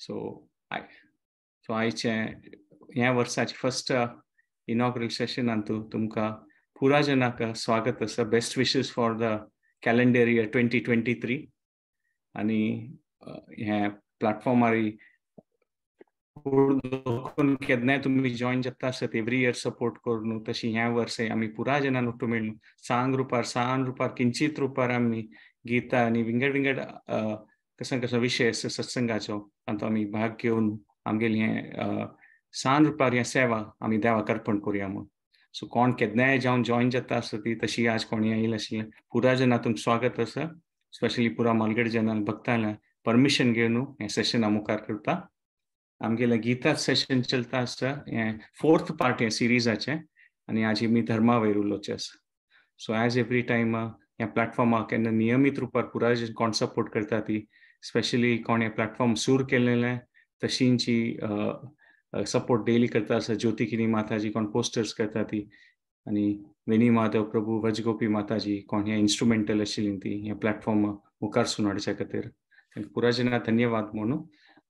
so I सो आयचे ह्या वर्साचे फर्स्ट इनॉग्रल uh, सेशनांतू तुमकां पुरा जनाक स्वागत आसा best wishes for the calendar year twenty twenty three आनी हे प्लॅटफॉर्मारी केन्नाय तुमी जॉईन जाता आसत एवरी इयर सपोर्ट करून न्हू तशी ह्या वर्से आमी पुरा जनान उठू मेळून सांग रुपार सांग रुपार किंचित रुपार आमी गीता आणि विंगड विंगड uh, कसं कसं विषय से सत्संगाचो तो आम्ही भाग घेऊन आमगेली हें सान रुपार हें सेवा आम्ही देवाक अर्पण करुया म्हणून सो कोण केन्नाय जावन जॉईन जाता आसता ती तशी आज कोणी येईल असले पुरा जेन्ना तुमकां स्वागत असं स्पेशली पुरा मालगड जनाल भक्तांना परमिशन घेऊन हे सेशन मुखार करता आमगेलें गीता सेशन चलता आसता हे फोर्थ पार्ट हे सिरिजाचें आणि आज मी धर्मा वयर उलोवचें आसा सो एज एव्हरी टायम या प्लॅटफॉर्मा केन्ना नियमीत रुपार पुराय कोण सपोर्ट करता ती स्पेशली हे प्लॅटफॉर्म सूर केलेले तशींची सपोर्ट डेली करता असं ज्योती माताजी कोण पोस्टर्स करता ती आणि वेनी महादेव प्रभू वजगोपी माताजी कोण हे इन्स्ट्रुमेंटल आशिल्ली ती हे प्लॅटफॉर्म मुखार सून हाडच्या खातीर पुराजना धन्यवाद म्हणून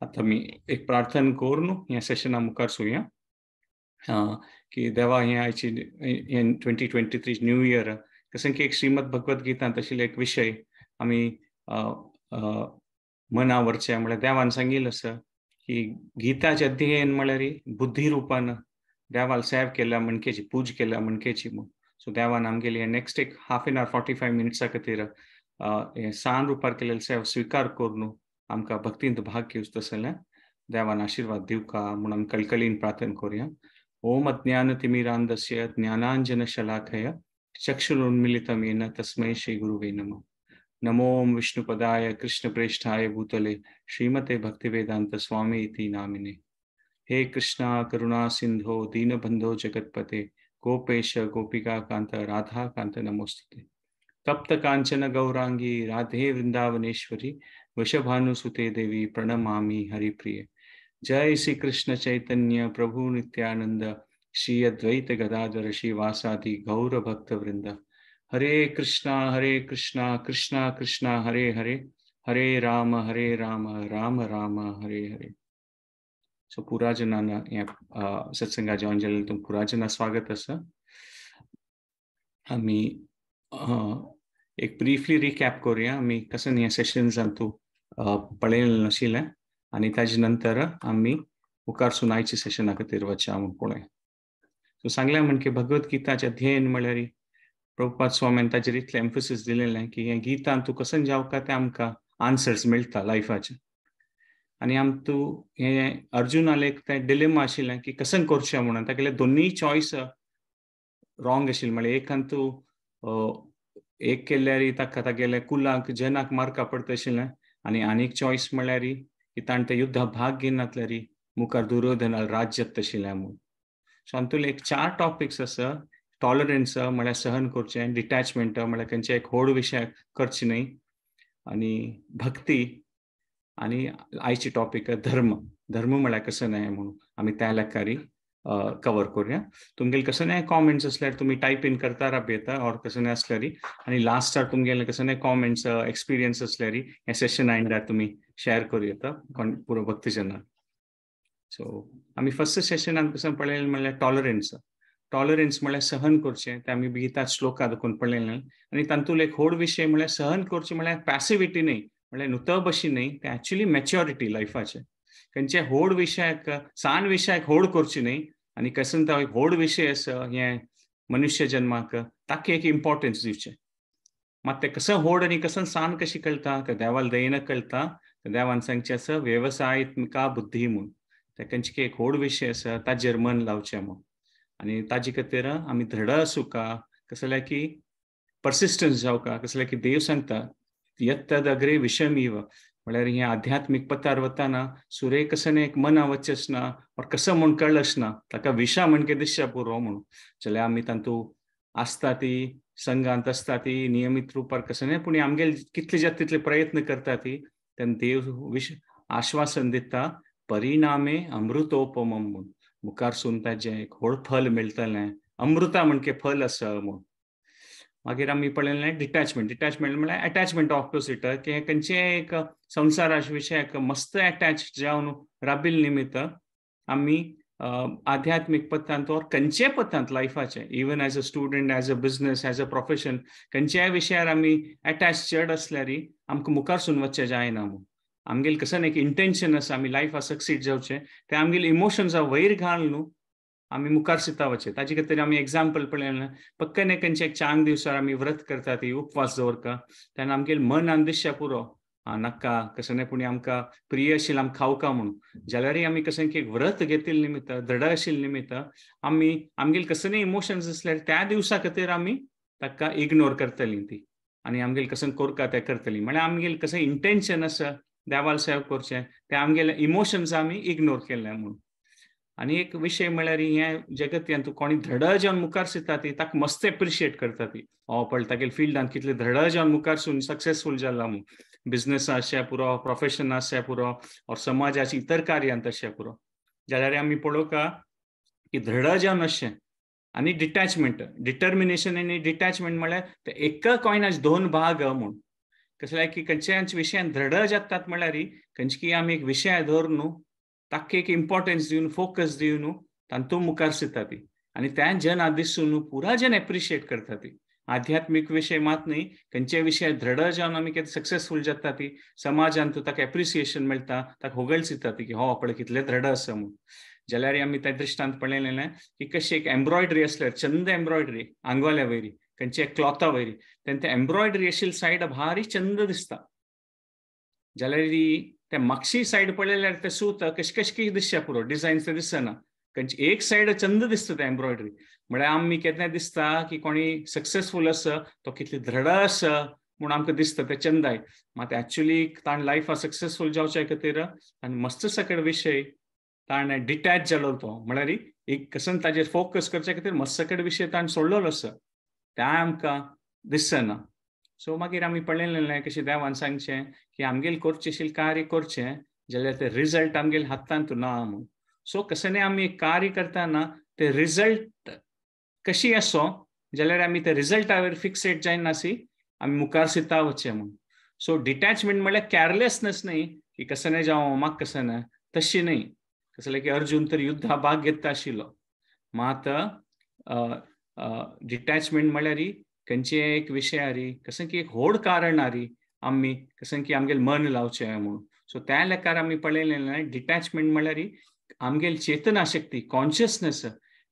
आता मी एक प्रार्थना कोर न्हू ह्या सेशना मुखार सुया की देवा हे आयची twenty twenty three new year कसं की एक श्रीमद भगवत गीतांत एक विशय आम्ही मनावरचें म्हणजे देवान सांगील आसा की गीताचे अध्ययन म्हळ्यार बुद्धी रुपान देवाल सेव केल्या मणकेची पूज केल्या मणकेची म्हणून सो देवान आमगेली नेक्स्ट एक half an hour forty five मिनिट्सा खातीर सान रुपार केलेले सेव स्वीकार करून आमकां भक्तींत भाग घेवच तस देवान आशिर्वाद दिवका म्हणून आमी कलकलीन प्रार्थन करुया ओम अज्ञान तिमिरांदस्य ज्ञानांजन शलाखय चक्षुरोन्मिलितम येन तस्मै श्री गुरुवे नमः नमो विष्णुपदाय कृष्णप्रेष्ठाय भूतले श्रीमते वेदांत स्वामी इति नामिने हे कृष्णा करुणा सिंधो दीनबंधो जगत्पते गोपेश गोपिका कांत राधा कांत नमोस्तुते तप्त कांचन गौरांगी राधे वृंदावनेश्वरी वशभानुसुते देवी प्रणमामि हरिप्रिय जय श्री कृष्ण चैतन्य प्रभु नित्यानंद श्री अद्वैत गदाधर श्रीवासादि गौर हरे कृष्णा हरे कृष्णा कृष्णा कृष्णा हरे हरे हरे राम हरे राम राम राम हरे हरे सो पुराजनांना या सत्संगा जॉईन झाले तुम पुराजना स्वागत अस आम्ही एक ब्रीफली रिकॅप करूया आम्ही कसं या सेशन तू पळेल नाशिल्लें आनी ताजे नंतर आम्ही मुखार सुनायचे सेशना खातीर वच्या म्हूण सो सांगल्या म्हणके भगवत गीताचे अध्ययन म्हळ्यार प्रभुपाद स्वामीन ताचेर इतलें एम्फोसीस दिलेलें की हें गितान तूं कसं जावका तें आमकां आन्सर्स मेळटा लायफाचे आनी आम तूं हें अर्जुनालेक तें डिलेमा आशिल्लें की कसं करचें म्हणून तागेले दोनूय चॉयस रॉंग आशिल्ले म्हळ्यार एक तूं एक केल्यार ताका तागेले कुलाक जनाक मार्क पडता आशिल्लें आनी आनीक चॉयस म्हळ्यार की ताणें तें युद्धा भाग घेनासल्यार मुखार दुर्योधनाल राज्य जाता आशिल्लें म्हणून सो हातूंत एक चार टॉपिक्स आसा टॉलरन्स म्हळ्यार सहन करचे डिटॅचमेंट म्हळ्यार खंयच्या एक होड विषय करचे न्हय आनी भक्ती आनी आयची टॉपिक धर्म धर्म कसं नाही म्हणून आमी त्या लेखारी कवर करूया तुमगेले नाही कॉमेंट्स आसल्यार तुमी टायप इन करता येता ऑर कसनाय आसल्यारी आनी लास्टार तुमगेले नाही कॉमेंट्स एक्सपिरियन्स असल्यारी हे सेशन रात तुमी शेअर करूं येता पुरो भक्तीजनाक सो आमी फर्स्ट सेशनान कसं पळयलें म्हणल्यार टॉलरन्स टॉलरन्स म्हणजे सहन करचें ते आम्ही श्लोका श्लोकात पडलेले आणि तातूंत एक होड विषय म्हणजे सहन करचे म्हळ्यार पॅसिव्हिटी न्हय म्हळ्यार नुत अशी न्हय ते ऍक्च्युली मॅच्युरिटी लाईफाचे खंयचे होड विशयाक सान विशयाक होड करची नाही आणि कसं तो होड विशय असं हे मनुष्य जन्माक ताकी एक इम्पॉर्टन्स दिवचे मात ते कसं होड आणि कसं सान कशी कळता तर देवाल कळता तर देवान सांगचे असं का बुद्धी म्हूण खंयचे एक होड विशय आसा ताजेर मन लावचे म्हूण आणि ताजी कतेर आम्ही धडा असू का कसल्या की पर्सिस्टन्स जाऊ का कसल्या की देव सांगता यत्तद अग्रे विशम इव म्हळ्यार हे आध्यात्मीक पथार वताना सुरे कसने एक मना वचच ना और कसो म्हण कळच ना ताका विषा म्हणके दिश्या पुरो म्हणून चले आम्ही तांतू आसता ती संघांत आसता ती नियमीत रुपार कसं पण आमगे कितले जात तितले प्रयत्न करता ती तेन्ना देव विश आश्वासन दिता परिणामे अमृतोपम म्हणून मुखार सुनता एक व्हड फल मेळटले अमृता म्हणजे फल असं म्हूण मागीर आमी पळयलें डिटॅचमेंट डिटॅचमेंट म्हणल्यार एटॅचमेंट ऑपोजिट की खंयचे एक विषय विशयाक मस्त अटॅच जावन राबिल निमित्त आम्ही आध्यात्मिक पथांत और खंयचे पथांत लायफाचे even as a student as a business as a profession खंयच्याय विशयार आम्ही एटॅच चड आसल्यारय आमकां मुखार सून वचचें जायना म्हूण कसं नाही की इंटेन्शन असं आम्ही लाईफ हा सक्सीड जाऊचे ते आमगेल इमोशन्स वयर न्हू आम्ही मुखार सितावचे ताजे खातीर आमी एग्जाम्पल पळयलें पक्कन एकंचे एक चांग दिवसार आमी व्रत करतात ती उपवास दवरता तेन्ना आमगेल मन अंदिश्या पुरो नका कसं कोणी आमकां प्रिय आशिल्लें आमकां खावका म्हणून जाल्यारय आमी कसं एक व्रत घेतिल्ल निमित्त दृढ आशिल्ल निमित्त आमी आमगेल कसले इमोशन्स आसल्यार त्या दिवसा खातीर आमी ताका इग्नोर करतलीं ती आनी आमगेल कसं कोरका तें करतलीं म्हळ्यार आमगेल कसं इंटेन्शन आसा देव आल्सो करचे ते आमगेले इमोशन्स आमी इग्नोर केले म्हणून आनी एक विशय म्हळ्यार हे जगत तूं कोणी धडळ जेवन मुखार सिता ती ताका मस्त एप्रिशिएट करता ती हो पळय तागेले फिल्डान कितले धडळ जावन मुखार सून सक्सेसफूल जाला म्हणून बिझनेस अशें पुरो प्रोफेशन अशें पुरो और समाजाच्या इतर कार्यात तशें पुरो जाल्यार आमी पळोवंक की धडळ जावन अशें आनी डिटॅचमेंट डिटर्मिनेशन आनी डिटॅचमेंट म्हळ्यार एका कॉयनाचे दोन भाग म्हणून आहे की खंयच्या विशयान दृढ जातात म्हणल्यार खंयची की आमी एक विशय धरून न्हू ताका एक इम्पॉर्टन्स दिवन फोकस दिवन न्हू तांतू मुखार सरता ती आनी त्या जन आदिसून न्हू पुरा जन एप्रिशिएट करता ती आध्यात्मीक विशय मात न्ही खंयचे विशय दृढ जावन आमी कितें सक्सेसफूल जाता ती समाजान तूं ताका एप्रिसिएशन मेळटा ताका होगळ सिद्धा ती की हो आपले कितले दृढ आसा म्हणून जाल्यार आमी त्या दृश्टांत पळयलेलें की कशी एक एम्ब्रॉयडरी आसल्यार चंद एम्ब्रॉयडरी आंगोल्या वयरी एक क्लॉथा वयरी त्यांच्या एम्ब्रॉयडरी अशी सायड भारी चंद दिसता जाल्यार त्या मागशी सायड पडलेल्या ते सूत कशे की दिसचे पुरो डिझाईन ते दिसना त्यांची एक सायड चंद दिसता ते एम्ब्रॉयडरी म्हळ्यार आमी केन्ना दिसता की कोणी सक्सेसफुल आसा तो किती दृढ आसा म्हूण आमकां दिसता ते चंदाय मात एक्चुअली ताण लायफा सक्सेसफुल जावच्या खातीर मस्त सकड विषय ताण डिटॅच झालो तो म्हळ्यार एक कसं ताजेर फोकस करचे खातीर मस्त सकड विषय ताण सोडलो आसा त्या आमकां दिसना सो मागीर आमी पळयलें कशें देवान सांगचें की आमगेल करचेशील कार्य करचें जाल्यार ते रिजल्ट आमगेल हातांत ना म्हूण सो कसलें आमी कार्य करताना ते रिजल्ट कशी असो जाल्यार आमी ते रिजल्टावयर फिक्सेट जायनासी आमी मुखार सिता वचचें म्हूण सो डिटॅचमेंट म्हळ्यार कॅरलेसनेस न्ही की कसलें जावं म्हाका ना तशी न्ही कसलें की अर्जून तर युद्धा भाग घेता आशिल्लो मात डिटॅचमेंट म्हळ्यार खंयचे एक विशय आरी कसं की एक होड कारण आरी आमी कसं की आमगेले मन लावचें म्हणून सो त्या लेखार आम्ही पळयलें डिटॅचमेंट म्हळ्यार आमगेली चेतनाशक्ती शक्ती कॉन्शियसनेस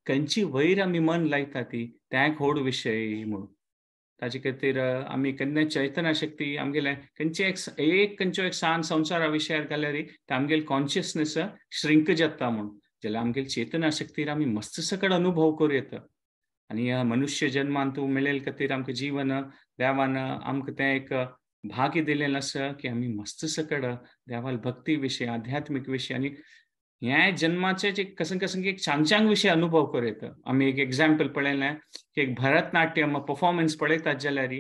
खंयची वयर आमी मन लायता ती एक होड विशय म्हणून ताचे खातीर आमी केन्ना चैतना शक्ती आमगेले खंयचे एक एक खंयचो एक सान संवसारा विशयार घाल्यार ते आमगेल कॉन्शियसनेस श्रिंक जाता म्हणून जाल्यार आमगेल चेतना शक्तीर आमी मस्त सकड अनुभव करूं येता मनुष्य जन्मान तू मिळेल કતીર आमकां जीवन देवान आमकां तें एक भाग्य दिलेलं असं की आम्ही देवाल भक्ती विषय आध्यात्मिक विषय आणि हे जन्माचे जे कसं कसं एक छान छान विषय अनुभव करत आम्ही एक एक्झाम्पल पळयलें की एक भरतनाट्यम परफॉर्मन्स पळयतात जाल्यार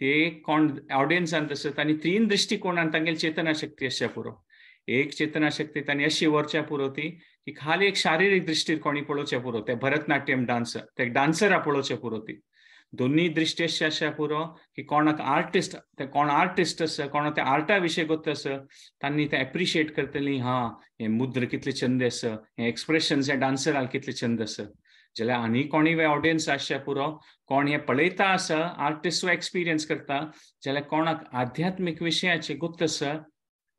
ते कोण ऑडियन्स तसत आणि तीन दृष्टिकोनात तांगेली चेतना शक्ती पुरो एक चेतना शक्ती तांणी अशी वरच्या पुरो की खाली एक शारीरिक कोणी पळोवचे पुरो ते भरतनाट्यम डान्सर ते डांसर पळोवचे पुरो ती दोन्ही अशी अशें पुरो की कोणाक आर्टिस्ट ते कोण आर्टिस्ट आसा कोण त्या आर्टा विषय करता आसा तांणी ते एप्रिशिएट करतली हा हे मुद्र कितले छंद आसा हे एक्सप्रेशन्स हे आल कितले छंद आसा जाल्यार आनी वे ऑडियन्स आसचे पुरो कोण हे पळयता आसा आर्टिस्ट एक्सपिरियन्स करता जाल्यार कोणाक आध्यात्मीक विशयाचे गुत्त आसा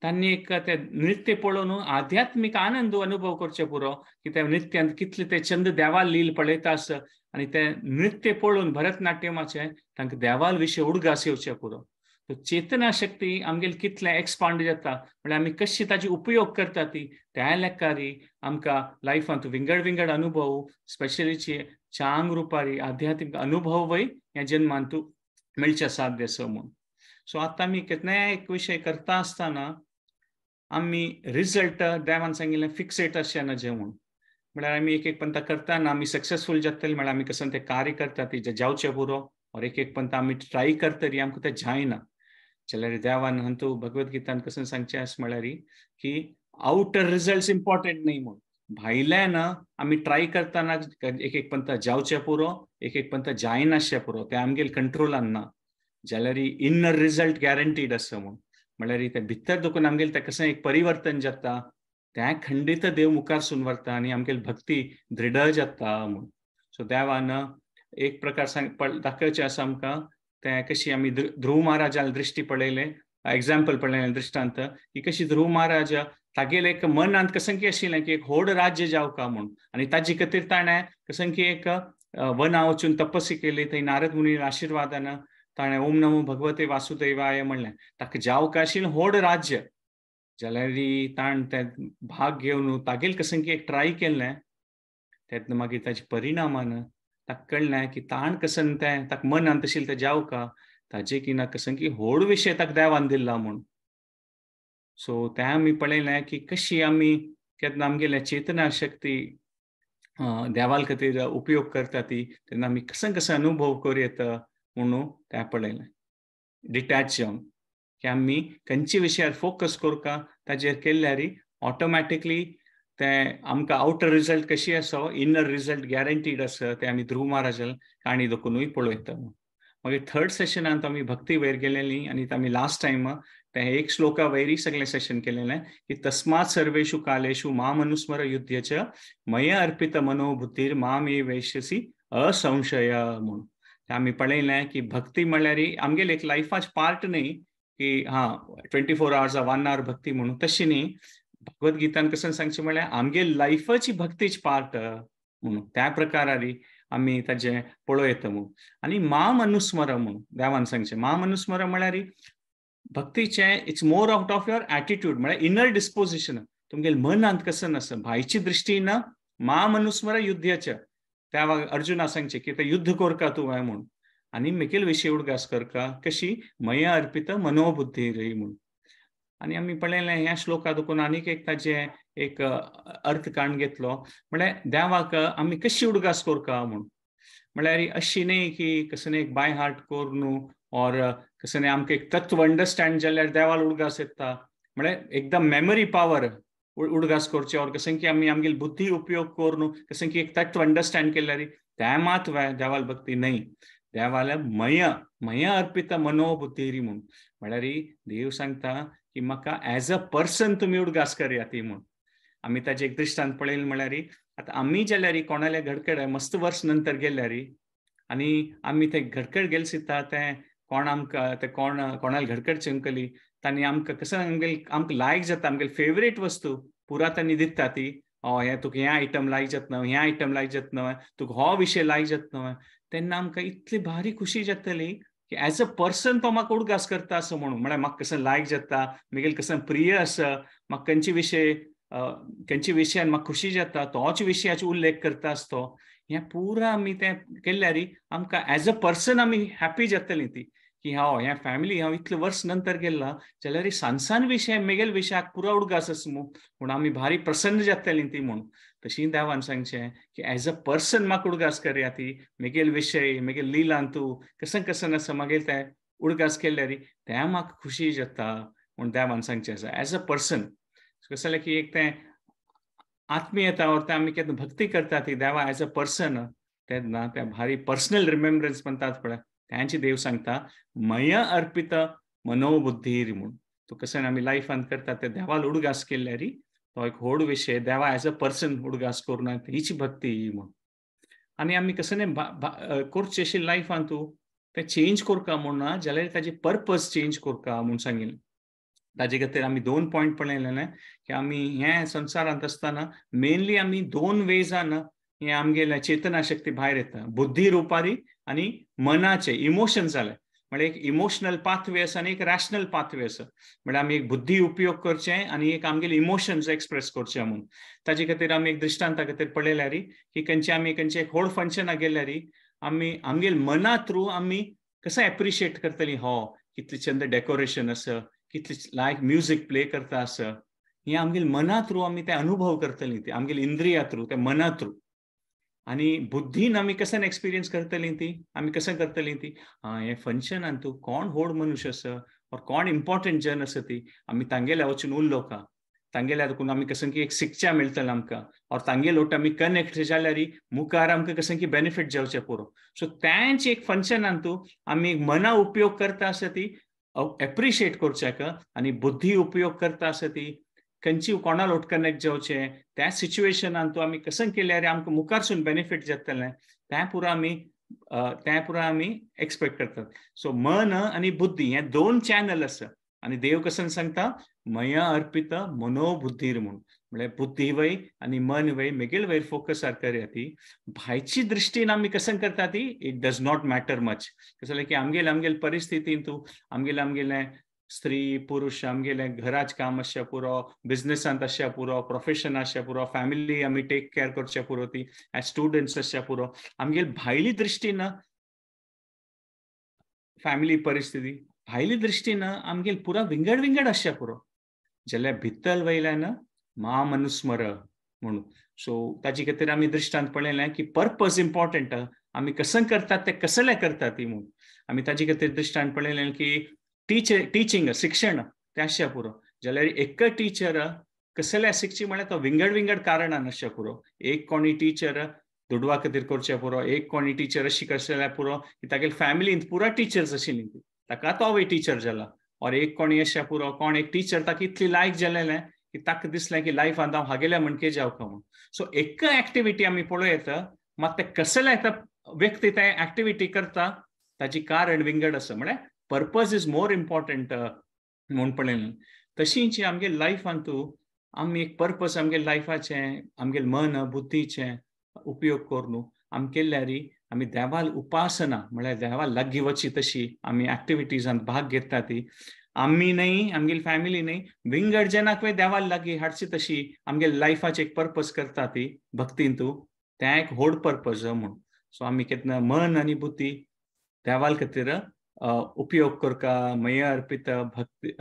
त्यांनी एक ते नृत्य पळोवन आध्यात्मिक आनंद अनुभव करचे पुरो की त्या नृत्यान कितले ते छंद देवाल लील पळयता आस आणि ते नृत्य पळोवन भरतनाट्यमाचे तांकां देवाल विशीं उडगास येवचे पुरो चेतना शक्ती आमगेले कितले एक्सपांड जाता म्हणजे आम्ही कशी ताजी उपयोग करता ती त्या लेखारी आमकां लायफांत विंगड विंगड अनुभव स्पेशलीची चांग रुपारी आध्यात्मिक अनुभवय ह्या जन्मांत तूं मेळचे साध्य स म्हणून सो आता मी केतनाय एक विषय करता असताना आमी रिजल्ट देवान सांगितलं फिक्स फिक्सेट असे ना जेवण म्हणजे आमी एक एक पंत करताना आमी सक्सेसफूल जातले म्हळ्यार आम्ही कसं ते कार्य करता ती जावचे पुरो और एक एक पंत आमी ट्राय करतरी आमकां ते जायना जाल्यार देवान हंतू भगवत गीतान कसन सांगचें आस की आउटर रिझल्ट इम्पॉर्टंट न्ही म्हणून भायल्यान आमी ट्राय करताना एक एक पंत जावचे पुरो एक एक पंत जायनाशे पुरो ते आमगेल कंट्रोलान ना जाल्यार इनर रिजल्ट गॅरंटीड असं म्हूण म्हळ्यार तें भितर दुखून आमगेलें तें कशें एक परिवर्तन जाता तें खंडीत देव मुखार सून व्हरता आनी आमगेली भक्ती दृढ जाता म्हूण सो देवान एक प्रकार सांग दाखोवचें आसा आमकां तें कशी आमी ध्रुव महाराजान दृश्टी पळयलें एग्जाम्पल पळयलें दृश्टांत की कशी ध्रुव महाराज तागेले एक मनांत कसंकी आशिल्लें की एक होड राज्य का म्हूण आनी ताजी खातीर ताणें कसंकी एक वना वचून तपस्या केली थंय नारद मुनी आशिर्वादान தானே ओम नमो भगवते वासुदेवाय म्हणले ताका काशील होड राज्य जाल्यार ताण ते भाग घेवन तागेल कसंकी एक ट्राय केल्लें तेन्ना मागीर ताच्या परिणामान ताका कळलें की ताण कसं तें ताका अंतशील ते तें का ताजे की ना कसंकी होड विशय ताका देवान दिल्ला म्हूण सो तें आमी पळयलें की कशी आमी केन्ना आमगेले चेतना शक्ती देवा खातीर उपयोग करता ती तेन्ना आमी कसं कसं अनुभव करूं येता म्हणून त्या पडले डिटॅच जाऊन की आम्ही खंयची विषयावर फोकस का ताचेर केल्यारी ऑटोमॅटिकली ते आमकां आउटर रिजल्ट कशी असो इनर रिजल्ट गॅरंटीड आसा ते आम्ही ध्रुव महाराज काणी दोकुनूय पळयता मागीर थर्ड सेशनांत आमी भक्ती वयर गेलेली आणि आमी लास्ट टायम ते एक श्लोका वयरी सगळे सेशन केलेले की तस्मात सर्वेशु कालेशु मा मनुस्मर युद्धच्या मय अर्पित मनोबुद्धीर मा वैश्यसी असंशय म्हणून आमी पळयलें की भक्ती म्हणल्यार आमगेले एक लायफाच पार्ट न्ही की हा twenty four hours one hour भक्ती म्हणून तशी न्ही भगवत गीतान कसं सांगचें म्हळ्यार आमगे लायफाची भक्तीच पार्ट म्हणून त्या प्रकारार आम्ही ताजे पळो येता म्हणून आनी माम अनुस्मरण म्हणून देवान सांगचें माम अनुस्मरण म्हळ्यार भक्तीचे it's more out of your attitude म्हळ्यार इनर डिस्पोजिशन मन अंत कसं आसा भायची दृश्टीन माम अनुस्मरण युद्धाचें त्या अर्जुना सांगचे की ते युद्ध कोरका तू काय म्हूण आणि मेकेल विशी उडगास करका कशी मय अर्पित मनोबुद्धी रही म्हूण आणि आमी पळयलें ह्या श्लोका दुखून आणि एक ताजे एक अर्थ काण घेतलो म्हळ्यार देवाक आम्ही कशी उडगास कोरका म्हूण म्हणजे अशी नाही की कसं एक बाय हार्ट कोर न्हू और कसं आमकां एक तत्व अंडरस्टँड झाल्यावर देवाला उडगास येतात म्हणजे एकदम मेमरी पॉवर उडगास करचे और कसं की आमी आमगेल बुद्धी उपयोग करून कसं की एक तत्व अंडरस्टँड मात मात देवाल भक्ती नाही देवाला मय मय अर्पित मनोबुद्धीरी म्हणून म्हळ्यार देव सांगता की म्हाका एज अ पर्सन तुम्ही उडगास करया ती म्हणून आमी ताजे एक पळेल म्हणजे म्हळ्यार आतां आमी री कोणाल्या घडकड मस्त वर्ष नंतर री आणि आम्ही ते घडकड गेल सिद्धा ते कोण आमकां ते कोण कोणाले घडकड चिंकली तांणी आमकां कसं आमगेले आमकां लायक जाता आमगेले फेवरेट वस्तू पुरा तांणी दिता ती हय हें तुका हें आयटम लायक जाता हें आयटम लायक जाता तुका हो विशय लायक जाता तेन्ना आमकां इतली भारी खुशी जातली की एज अ पर्सन तो म्हाका उडगास करता असो म्हणून म्हळ्यार म्हाका कसं लायक जाता म्हगेलें कसं प्रिय आसा म्हाका खंयचे विशय खंयचे विशयान म्हाका खुशी जाता तोच विशयाचो उल्लेख करता आसतो हें पुरा आमी तें केल्यारी आमकां एज अ पर्सन आमी हॅप्पी जातली ती की हांव हे फॅमिली हांव इतले वर्ष नंतर गेला जाल्यार सांसान विषय मेगेल विशयाक पुरा उडगास मू पूण आमी भारी प्रसन्न जातली ती म्हणून तशी देवान सांगचे की एज अ पर्सन म्हाका उडगास करया ती मेगेल विषय मेगेल लिलां तूं कसं कसं आसा मागीर ते उडगास केल्यारी ते म्हाका खुशी जाता म्हूण देवान सांगचे आसा एज अ पर्सन कसं की एक तें आत्मीयता वरता आमी केन्ना भक्ती करता ती देवा एज अ पर्सन तेन्ना ते भारी पर्सनल रिमेंबरन्स म्हणटात पळय त्यांची देव सांगता मय अर्पित मनोबुद्धीर म्हणून तो कसं आम्ही अंत करता ते देवाला उडगास केल्यारी तो एक होड विषय देवा एज अ पर्सन उडगास करून हिची भक्ती ही म्हणून आणि आम्ही कसं कोर्स चेशील लाईफ आणतो ते चेंज कोरका म्हणून जाल्यार ताजे पर्पज चेंज कोरका म्हणून सांगिल्लें ताजे खातीर आमी दोन पॉयंट पळयलेले की आम्ही हे संसारांत आसतना मेनली आम्ही दोन वेजान हे आमगेल्या चेतना शक्ती बाहेर येता बुद्धी रुपारी आणि मनाचे इमोशन जाले म्हणजे एक इमोशनल पाथवे आसा आणि एक रॅशनल पाथवे आसा म्हणजे आम्ही एक बुद्धी उपयोग करचे आणि एक आमगेले इमोशन्स एक्सप्रेस करचे म्हणून ताजे खातीर आम्ही एक दृष्टांता खातीर पळयल्या री की खंयचे आम्ही खंयचे एक होड फंक्शनाक गेल्या री आम्ही आमगेल मना थ्रू आम्ही कसं एप्रिशिएट करतली हो कितले छंद डेकोरेशन असं कितले लायक म्युझिक प्ले करता असं हे आमगेल मना थ्रू आम्ही ते अनुभव करतली ते आमगेल इंद्रिया थ्रू ते मना थ्रू आणि बुद्धीन आम्ही कसं एक्सपिरियन्स करतली ती आम्ही कसं करतली ती हे फंक्शन आणि तू कोण होड मनुष्य अस और कोण इम्पॉर्टंट जन असं ती आम्ही तांगेल्या वचून का तांगेल्या देखून आम्ही कसं की एक शिक्षा मिळतं आमकां और तांगे लोट आमी कनेक्ट जाल्यार मुखार आमकां कसं की बेनिफीट जावचे पुरो सो त्यांचे एक फंक्शनान तूं आमी मना उपयोग करता आसा ती एप्रिशिएट करच्याक आणि बुद्धी उपयोग करता आसा ती लोट कनेक्ट ಉಟ್ಕೊನೆಕ್ त्या सिच्युएशन ಸಿಚುವೇಶನ್ आम्ही कसं केले ಕೇಳ್ಯಾರ आमकां मुखारसून बेनिफिट जातले त्या पुरा आमी त्या पुरा आमी एक्सपेक्ट करतात सो मन आणि बुद्धी हे दोन चॅनल आसा आणि देव कसं सांगता मया अर्पित मनोबुद्धीर म्हणून म्हणजे बुद्धी वय आणि मन वय मेगेल वयर फोकस सारखं ती भायची दृश्टीन कसं कसन करता ती it does not matter much कसं की आमगेल आमगेल परिस्थितीन तूं आमगेले आमगेल स्त्री पुरुष आमगेलें ఘరాజ్ काम అస్య पुरो బిజినెస్ అంత पुरो प्रोफेशन ప్రొఫెషన్ पुरो फॅमिली आमी टेक केअर करचे पुरो ती एज स्टुडंट्स अशा पुरो आमगेली भायली दृश्टीन फॅमिली परिस्थिती भायली दृश्टीन आमगेली पुरा विंगड विंगड अशा पुरो जाल्यार भितर वयल्यान महामनुस्मर म्हणून सो ताजे खातीर आमी दृश्टांत पळयलें की पर्पज इम्पॉर्टंट आमी कसं करतात ते कसले करतात ती म्हणून आमी ताजे खातीर दृश्टांत पळयलें की टिचर टिचींग शिक्षण त्याशें पुरो जाल्यार एक टिचर कसले शिकची म्हळ्यार तो विंगड विंगड कारण नशें पुरो एक कोणी टिचर दुडवा खातीर करचे पुरो एक कोणी टिचर शिकसल्या पुरो की तागेली फॅमिलींत पुरा टिचर्स अशी न्ही ताका तो वे टीचर जाला और एक कोणी अशें पुरो कोण एक टिचर ताका इतली लायक जालेलें की ताका दिसलें की आता हांव हागेल्या म्हणके का म्हणून सो एक एक्टिविटी आमी पळयत मात ते कसले व्यक्ती ते एक्टिविटी करता ताची कारण विंगड असं म्हळ्यार म्हणजे पर्पज इज मोर इम्पॉर्टंट म्हूण पडलेलें तशींच आमगे लायफान तूं आमी एक पर्पज आमगे लायफाचें आमगे मन बुद्धीचे उपयोग करून न्हू आमी देवाल उपासना म्हळ्यार देवा लागी वची तशी आमी एक्टिविटीजांत भाग घेता ती आमी न्ही आमगेली फॅमिली न्ही विंगड जेन्नाक देवाल लागीं हाडची तशी आमगे लायफाचे एक पर्पज करता ती भक्तीन तूं तें एक व्हड पर्पज म्हणून सो आमी केतना मन आनी बुद्धी देवाल खातीर उपयोग करका मय अर्पित भक्ति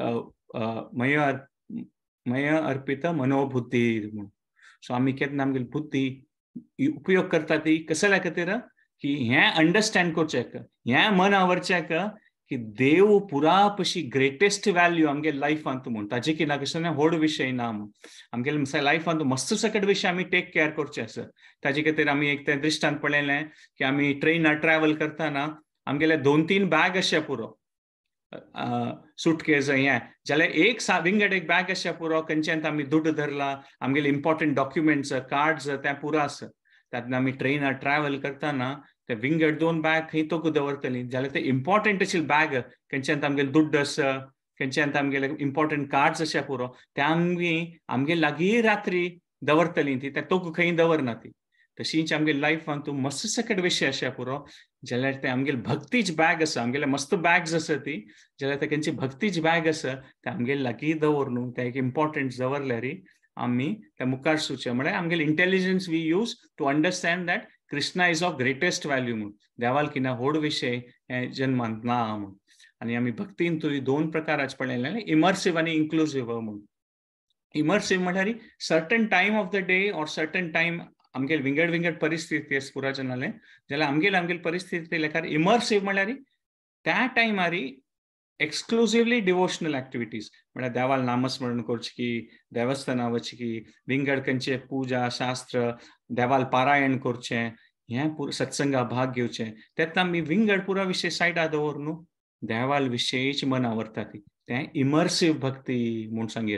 मय मय अर्पित मनोबुद्धी म्हणून सो आम्ही केन्ना आमगेली बुद्धी उपयोग करता ती कसल्या खातीर की हे अंडरस्टँड करचे हे मन का की देव पुरा पशी ग्रेटेस्ट वॅल्यू आमगे लायफांत म्हूण ताजे कितें कशें व्हड विशय ना आमगेले लायफांत मस्त सकट विशय आमी टेक केअर करचे आसा ताजे खातीर आमी एक दृष्टांत दृश्टांत पळयलें की आमी ट्रैवल ट्रॅव्हल करताना आमगेले दोन तीन बॅग अशे पुरो सुटकेस हे जाल्यार एक विंगड एक बॅग अशे पुरो खंयच्यान आमी दूड धरला आमगेले इम्पॉर्टंट डॉक्युमेंट्स कार्ड्स ते पुरो आसा तातूंत आमी ट्रेना ट्रॅव्हल करताना ते विंगड दोन बॅग खंय तोक दवरतली जाल्यार ते इम्पॉर्टंट अशी बॅग खंयच्यान आमगेले दूड आसा खंयच्यान आमगेले इम्पॉर्टंट कार्ड्स अशे पुरो ते आमी आमगे लागीं रात्री दवरतली ती ते तोक खंय दवरना ती तशींच आमगे लायफान तूं मस्त सकट विषय असे पुरो जाल्यार ते आमगेल भक्तीच बॅग आसा आमगेले मस्त बॅग्स आसा ती जाल्यार त्यांची भक्तीच बॅग आसा ते आमगेल लागीं दवर न्हू ते एक इम्पॉर्टंट दवरल्यार आम्ही त्या मुखार सुचे म्हळ्यार आमगेल intelligence we use to understand that Krishna is of greatest value म्हणून देवाल ना होड विषय हे जन्मांत ना म्हणून आनी आमी भक्तीन तू दोन प्रकार आज पळयले इमर्सिव्ह आणि इन्क्लुझीव म्हणून इमर्सिव्ह म्हणजे certain time of the day or certain time आमगेल विंगड विंगड परिस्थिती पुराचन जालें जाल्यार आमगेल आमगेल परिस्थिती लेखार इमर्सीव म्हळ्यार त्या टायमारी एक्सक्लुझिव्हली डिवोशनल ऍक्टिव्हिटीज म्हणजे देवाल नामस्मरण करची की देवस्थाना वचची की विंगड खंयचे पुजा शास्त्र देवाल पारायण करचे हे सत्संगा भाग घेवचे तेन्ना आमी विंगड पुरा विषय सायडा दवर न्हू देवाल विषयीच मन आवडता ती तें भक्ती म्हणून सांग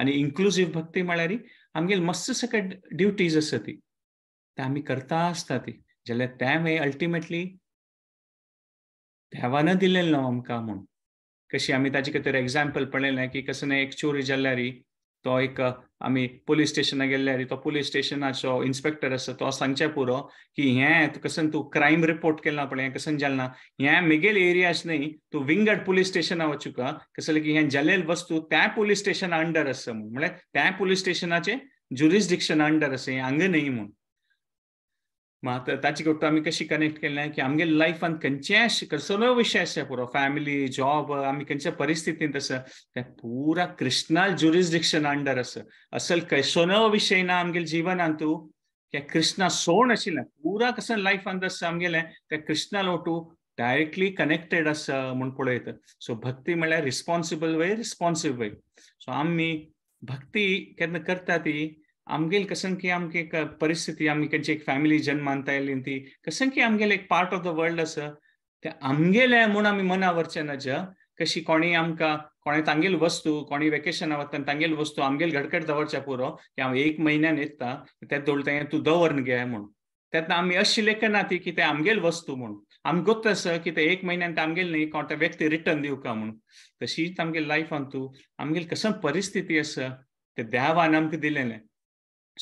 आणि आनी भक्ती म्हणजे आमगेल मस्त सगळे ड्युटीज आसा ती ते आमी करता आसता ती जाल्यार तेवे अल्टिमेटली देवानं दिलेलं ना आमकां कशी आमी ताजे खातीर एग्जाम्पल पळयलें की कसं एक चोरी जाल्यारी तो एक आमी पोलीस स्टेशनाक गेल्ले तो पोलीस स्टेशनाचो इन्स्पेक्टर आसा तो सांगचे पुरो की हें कसं तूं क्रायम रिपोर्ट केला पळय हें कसन जालना हें मेगेल एरियाच न्ही तूं विंगड पोलीस स्टेशना वचुका कसं की हें जालेल वस्तू त्या पोलीस स्टेशना अंडर आसा म्हणजे त्या पोलीस स्टेशनाचे ज्युरिस्डिक्शन अंडर आसा हें हांगा न्ही म्हणून मग आता ताची गोष्ट आमी कशी कनेक्ट नाही की आमगे लायफान खंयच्याय कसलोय विशय आसचे पुरो फॅमिली जॉब आमी खंयच्या परिस्थितींत असं ते पुरा कृष्णाल ज्युरिस्डिक्शन अंडर असं असल कसलोय विषय ना आमगे जीवनात तूं त्या कृष्णा सोड आशिल्लें पुरा कसं लायफांत असं आमगेलें त्या कृष्णा लोटू डायरेक्टली कनेक्टेड आसा म्हणून पळयत सो भक्ती म्हणल्या responsible way responsible way so आम्ही भक्ती केन्ना करता ती आमगेल की आमगे परिस्थिती आमी त्यांची एक फॅमिली जन्मांत आयली ती की आमगेल एक पार्ट ऑफ द वर्ल्ड आसा ते आमगेले म्हूण आमी मना वरचे कशी कोणी आमकां कोणें तांगेल वस्तू कोणी वेकेशन वता तांगेल वस्तू आमगेल घडकट दवरच्या पुरो की हांव एक म्हयन्यान येता ते दोळतें तूं दवर गे म्हूण तेन्ना आमी अशी लेखना ती की ते आमगेल वस्तू म्हूण आमकां गोत आसा की ते एक म्हयन्यान ते आमगेल न्ही कोण ते व्यक्ती रिटर्न दिवका म्हणून तशीच आमगेल लायफान तूं आमगेल कसं परिस्थिती आसा ते देवान आमकां दिलेलें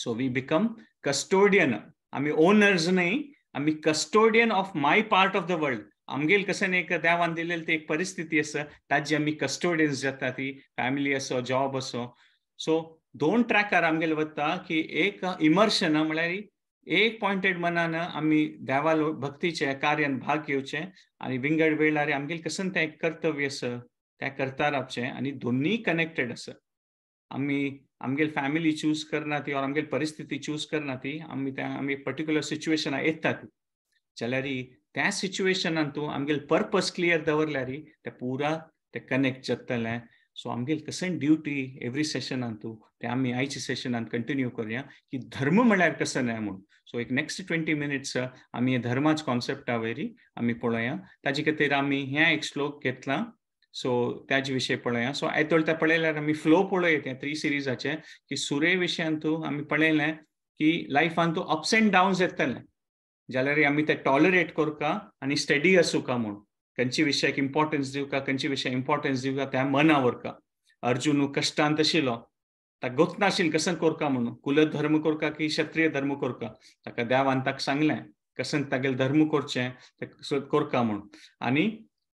सो वी बिकम कस्टोडियन आम्ही ओनर्स नाही आम्ही custodian of my part of the world आमगेल कसं नाही का त्या ती एक परिस्थिती आसा ताजी आमी कस्टोडियन्स जाता ती फॅमिली असो जॉब असो सो दोन ट्रॅकार आमगेले वता की एक इमर्शन म्हणजे एक पॉइंटेड मनान आमी देवा भक्तीचे कार्यान भाग घेवचे आणि विंगड वेळार आमगेल कसं तें कर्तव्य असं त्या करता राहचे आनी दोन्ही कनेक्टेड असं आम्ही आमगेल फॅमिली चूज करना ती और आमगेल परिस्थिती चूज करना ती आम्ही त्या आमी पर्टिक्युलर सिच्युएशन येता ती जाल्यार त्या सिच्युएशनान तूं आमगेल पर्पज क्लियर दवरल्यार ते पुरा ते कनेक्ट जातले सो आमगेल कसन ड्युटी एवरी सेशनान तूं ते आमी आयच्या सेशनान कंटिन्यू करूया की धर्म म्हळ्यार कसं नाही म्हणून सो एक नेक्स्ट ट्वेंटी मिनिट्स आमी धर्माच कॉन्सेप्टा वयरी आमी पळोवया ताजे खातीर आमी हे एक श्लोक घेतला सो त्याच विषय पळया सो आयतोळ ते पळयल्यार flow flow flow padayla three series की सुरे sure vishayantu की padayla की अप्स antu ups येतले जाल्यार आमी ते टॉलरेट करका आनी स्टडी का म्हूण खंयच्या विशयाक इम्पॉर्टन्स दिवका खंयच्या विशयाक इम्पॉर्टन्स दिवका त्या मना का अर्जुन कश्टांत आशिल्लो ताका गोत नाशिल्लें कसन करका म्हणून कुलधर्म करका की क्षत्रिय धर्म करका ताका देवान ताका सांगलें कसं तागेले धर्म करचें करका म्हणून आनी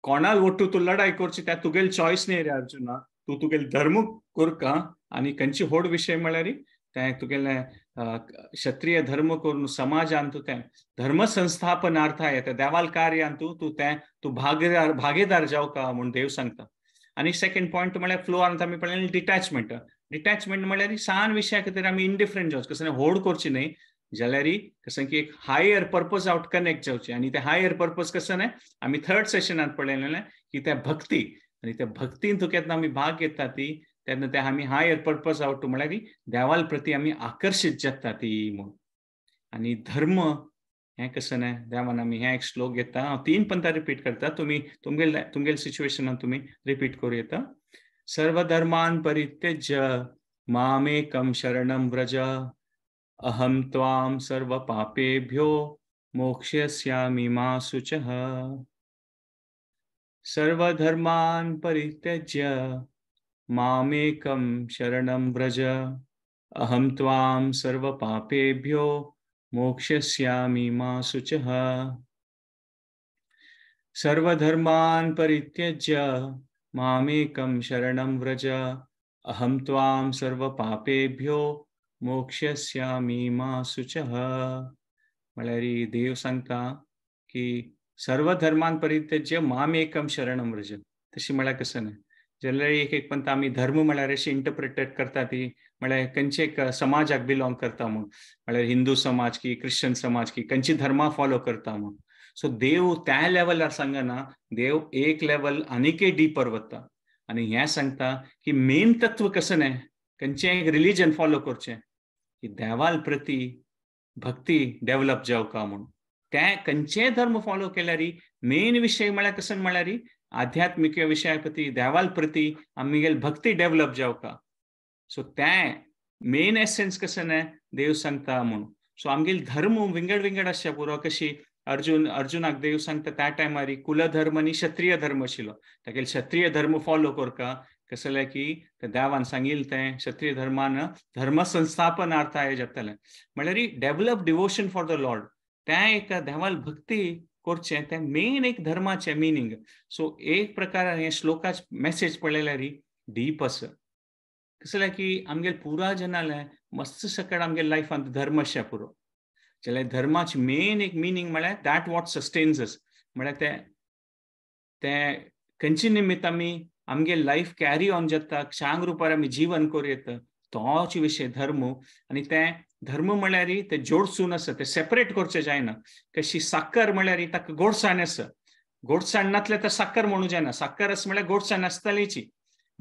कोणाल वटू तू लढाई करची त्या तुगेल चॉयस नाही रे अर्जुना तू तुगेल धर्म का आणि खंयची होड विषय म्हळ्यार त्या तुगेल क्षत्रिय धर्म करून समाज आणतू तें धर्म आहे ते देवाल कार्यान तूं तूं तें तूं भागेदार जाऊ का म्हूण देव सांगता आनी सेकेंड पॉयंट म्हळ्यार फ्लो आमी पळयलें डिटॅचमेंट डिटॅचमेंट म्हळ्यार सहा विशया खातीर आम्ही इनडिफरंट जाऊ कसं होड करची नाही जाल्यारी कसं की एक हायर पर्पज आउट कनेक्ट जावचे आणि ते हायर पर्पज कसं ना आम्ही थर्ड सेशनांत पळयलेलें की त्या भक्ती आणि त्या भक्तीन तूं केन्ना आम्ही भाग घेता ती तेन्ना ते high higher purpose out to की देवाल प्रती आम्ही आकर्षित जाता ती म्हूण आणि धर्म हे कसं ना देवान आम्ही हे एक श्लोक घेता हा तीन पंथां रिपीट करता तुम्ही तुमगेल तुमगेल सिच्युएशनान तुम्ही रिपीट करू येता सर्व धर्मान परित्यज्य मामेकम शरणं व्रज अहम त्वाम सर्व पापेभ्यो मोक्ष्यस्यामि मा शुचः सर्वधर्मान् परित्यज्य मामेकं शरणं व्रज अहं त्वां सर्वपापेभ्यो पापेभ्यो मोक्ष्यस्यामि मा शुचः सर्वधर्मान् परित्यज्य मामेकं शरणं व्रज अहं त्वां सर्वपापेभ्यो पापेभ्यो मोक्षस्यामी मा सुच म्हणजे देव सांगता की सर्व धर्मांपर्यंत जे माम एकम शरण व्रज तशी मला कसं नाही जनरली एक एक पंत आम्ही धर्म म्हळ्यार अशी इंटरप्रिटेट करता ती म्हळ्यार खंयचे समाजाक बिलॉंग करता म्हूण म्हणजे हिंदू समाज की क्रिश्चन समाज की खंयची धर्मा फॉलो करता म्हणून सो देव त्या लेवलार सांगना देव एक लेवल आनीकय डीपर वता आणि हे सांगता की मेन तत्व कसं नाही खंचे रिलीजन फॉलो करचे की देवाल प्रती भक्ती डेव्हलप का म्हणून ते खंचे धर्म फॉलो केल्यारी मेन विषय म्हळ्यार कसन म्हळ्यार आध्यात्मिक विशया प्रती देवाल प्रती आमगेल भक्ती डेव्हलप का सो ते मेन एसेन्स कसन देव सांगता म्हणून सो आमगेल धर्म विंगड विंगड आसचे पुरो कशी अर्जुन अर्जुनाक देव सांगता त्या टायमारी कुलधर्म आणि क्षत्रिय धर्म आशिल्लो तागेल क्षत्रिय धर्म फॉलो का कसले की देवान सांगिल्लें क्षत्रिय धर्मान धर्म संस्थापनार्थ हे म्हणजे re develop devotion for the lord त्या एक देवाल भक्ती करचे ते मेन एक धर्माचे मिनींग सो एक प्रकार हे श्लोकाच मेसेज पळय री डीप अस कसले की आमगे पुरा जनाले मस्त सकट आमगे लायफांत धर्म पुरो जाल्यार धर्माच मेन एक मिनींग म्हळ्यार दॅट वॉट सस्टेन्स अस म्हळ्यार ते ते खंयचे निमित्त आमगे लाईफ कॅरी ऑन जाता शांग रुपार आमी जीवन येता तोच विशय धर्म आनी ते धर्म म्हळ्यार ते जोडसून आसा ते सेपरेट करचे जायना कशी साखर म्हळ्यार ताका गोडसाण आसा गोडसाण नातले तर साखर म्हणू जायना साखर आसा म्हळ्यार गोडसाण आसतालीची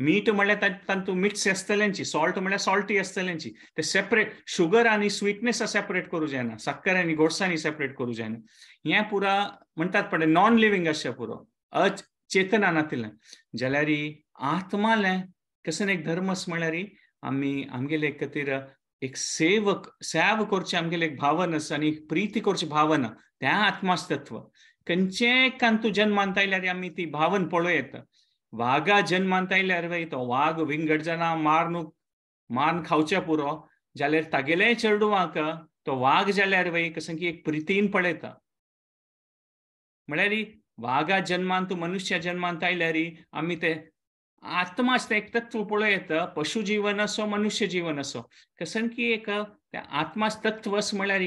मीठ म्हळ्यार तातूंत मिक्स आसतल्यांची सॉल्ट म्हळ्यार सॉल्टी आसतल्यांची ते सेपरेट शुगर आनी स्वीटनेस सेपरेट करू जायना साखर आनी गोडसाणी सेपरेट करू जायना हें पुरा म्हणटात पण नॉन लिव्हिंग अशें पुरो चेतनानांतल्यान जाल्यार आत्माले आत्मालें एक धर्मस म्हळ्यार आमी आमगेले खातीर एक सेवक सेव करचे आमगेले एक भावना आसा आनी प्रिती करची भावना तें आत्मास्तत्व खंयचे कान तूं जन्मांत आयल्यार आमी ती भावन पळोव येता वाघा जन्मांत आयल्यार वय तो वाघ विंगड जाना मान खावचे पुरो जाल्यार तागेले चेडवाक तो वाघ जाल्यार वय कसं की एक प्रितीन पळयता म्हळ्यार वाघा जन्मांत मनुष्य जन्मांत आयल्यारी आम्ही ते आत्माच ते एक तत्व पळय येता पशु जीवन असो मनुष्य जीवन असो कसं की एक त्या आत्माच तत्व अस म्हळ्यार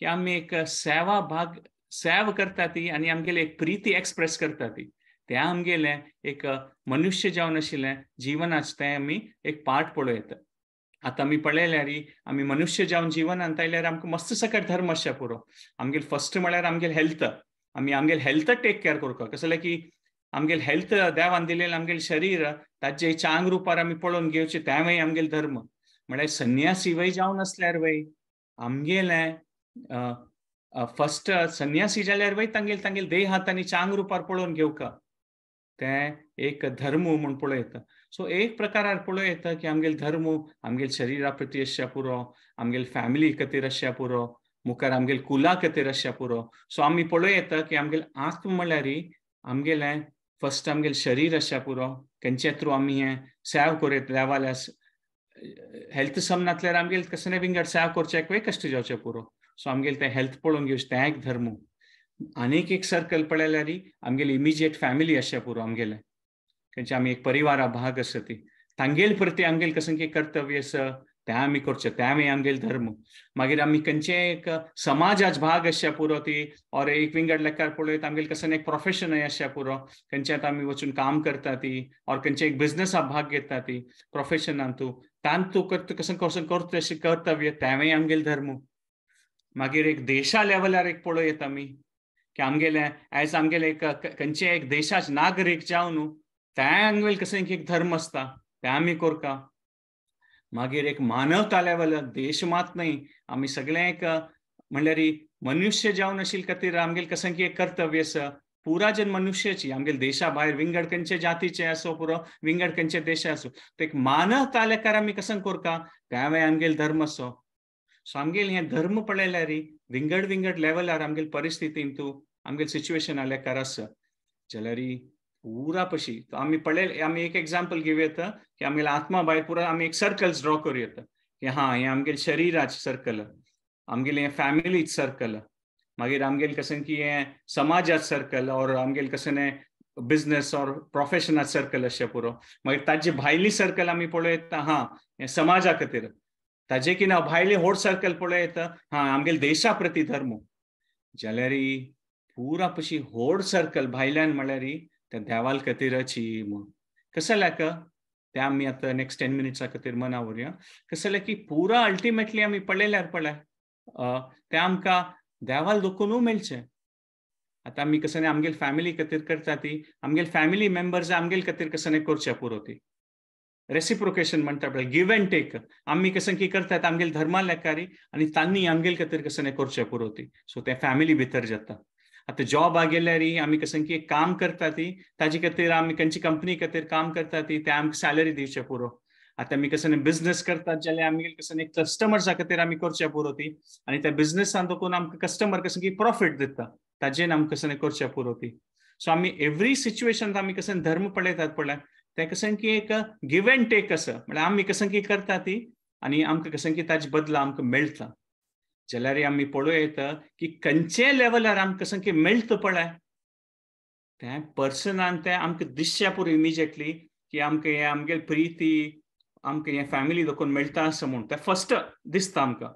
की आम्ही एक सेवा भाग सेव करता ती आणि आमगेले एक प्रीती एक्सप्रेस करता ती त्या आमगेले एक मनुष्य जावन आशिल्लें जीवनाचे ते आम्ही एक पार्ट येत आता आमी पळयल्यार आम्ही मनुष्य जावन जिवनांत आयल्यार आमकां मस्त सकट धर्म अशें पुरो आमगेल फर्स्ट म्हळ्यार आमगेल हेल्थ आमी आमगेल हेल्थ टेक केअर का कसले की आमगेल हेल्थ देवान दिलेलं आमगेल शरीर ताचे चांग रुपार आमी पळोवन घेवचें तेंवय आमगेल धर्म म्हणजे संन्यासी वय जावन आसल्यार वय आमगेलें फर्स्ट संन्यासी जाल्यार वय तांगेल तांगेल देह हातांनी चांग रुपार पळोवन घेवका ते एक धर्म म्हूण पळय येता सो एक प्रकारार पळय येता की आमगेल धर्म आमगेल शरीरा प्रती अशा पुरो आमगेल फॅमिली खातीर अशा पुरो मुखार आमगेले कुला खातीर आसच्या पुरो सो आमी पळोव येता की आमगेले आत्म म्हळ्यार आमगेले फर्स्ट आमगेले शरीर आसच्या पुरो तेंचे थ्रू आमी हे सेव करीत देवाल्या हेल्थ समनातल्यार आमगेले कसले विंगड सेव करचेकूय कश्ट जावचे पुरो सो आमगेल तें हेल्थ पळोवंक घेवचें तें एक धर्म आनीक एक सर्कल पळयल्यार आमगेली इमिजिएट फॅमिली आसच्या पुरो आमगेले तेंचे आमी एक परिवारा भाग आसा ती तांगेले प्रती आमगेले कसं कितें कर्तव्य आसा त्या आमी करचे त्या आम्ही आमगेल धर्म मागीर आम्ही खंयचे एक समाजाच भाग आसच्या पुरो ती और एक विंगड लेखार पळयत आमगेल कसं एक प्रोफेशन आसच्या पुरो खंयचे आतां आमी वचून काम करता ती और खंयचे एक बिझनसा भाग घेता ती प्रोफेशनान तूं तान तूं करत कसं कसं करत अशें कर्तव्य तेंवय आमगेल धर्म मागीर एक देशा लेवलार एक पळयत आमी की आमगेले एज आमगेले एक खंयचे एक देशाचे नागरीक जावन न्हू त्या आमगेल कसं एक धर्म आसता तें आमी करता मागीर एक मानवताल्या वेल्यान देश मात न्हय आम्ही सगळे एक म्हणल्यार मनुष्य जावन आशिल्ले खातीर आमगेले कसंकी एक कर्तव्य आसा पुरा जन मनुष्याची आमगेले देशा भायर विंगड खंयचे जातीचे आसूं पुरो विंगड खंयचे देश आसूं ते एक मानवतालेकार आमी कसं कोरका गांवे आमगेले धर्म असो सो आमगेल हे धर्म पळयल्यार विंगड विंगड लेवलार आमगेले परिस्थितीन तूं आमगेल सिच्युएशन आलेकार आसा जाल्यार पुरा पशी आमी पळेल आमी एक एक्झाम्पल घेऊ येतं की आम्ही आत्मा बाहेर पुरा आमी एक सर्कल्स ड्रॉ करू येतं की हा हे आमगे शरिराच सर्कल आमगेले हे फॅमिलीच सर्कल मागीर आमगेले कसं की हे समाजात सर्कल और आमगे कसं हे बिझनेस और प्रोफेशनात सर्कल अशें पुरो मागीर ताजे भायली सर्कल आम्ही पळय येता हा हे समाजा खातीर ताजे की ना भायले होड सर्कल पळय येता हा आमगे देशा प्रती धर्म जाल्यार पुरा पशी होड सर्कल भायल्यान म्हळ्यार त्या देवाल खातीर कसल्या क ते आमी आता नेक्स्ट टेन मिनिट्सा खातीर मनावरूया व्हरया की पुरा अल्टिमेटली आमी पळयल्यार पळय ते आमकां देवाल दुखून मेळचें आता आमी कसं आमगेल फॅमिली खातीर करता ती आमगेल फॅमिली मेंबर्स आमगेल खातीर कसं करचें पुरो ती रेसिप्रोकेशन म्हणटा पळय गिव अँड टेक आम्ही कसं की करतात आमगेल धर्मा लेखारी आनी तांनी आमगेल खातीर कसं करचें पुरो ती सो ते फॅमिली भीतर जाता आता जॉब आगेल्यार आम्ही कसं की काम करता ती ताजे खातीर आमी खंयची कंपनी खातीर काम करता ती ते आमकां सॅलरी दिवचे पुरो आतां आमी कसं बिझनेस करतात जाल्यार आमी कसं एक कस्टमर्सा खातीर आमी करचे पुरो ती आनी त्या बिझनेसान देखून आमकां कस्टमर कसं की प्रॉफिट दिता ताजेन आमकां कसं करचे पुरो ती सो आमी एवरी सिच्युएशन आमी कसं धर्म पळयतात पळय ते कसं की एक गिव्ह अँड टेक असं म्हणजे आमी कसं की करता ती आणि आमकां कसं की ताजे बदला आमकां मेळटा जाल्यार आमी पळोवं येता की खंयचे लेवलार आमकां सामकें मेळत पळय तें पर्सनान तें आमकां दिसच्या पुरो इमिजिएटली की आमकां हें आमगेल प्रिती आमकां हें फॅमिली दोखून मेळटा आसा म्हूण तें फस्ट दिसता आमकां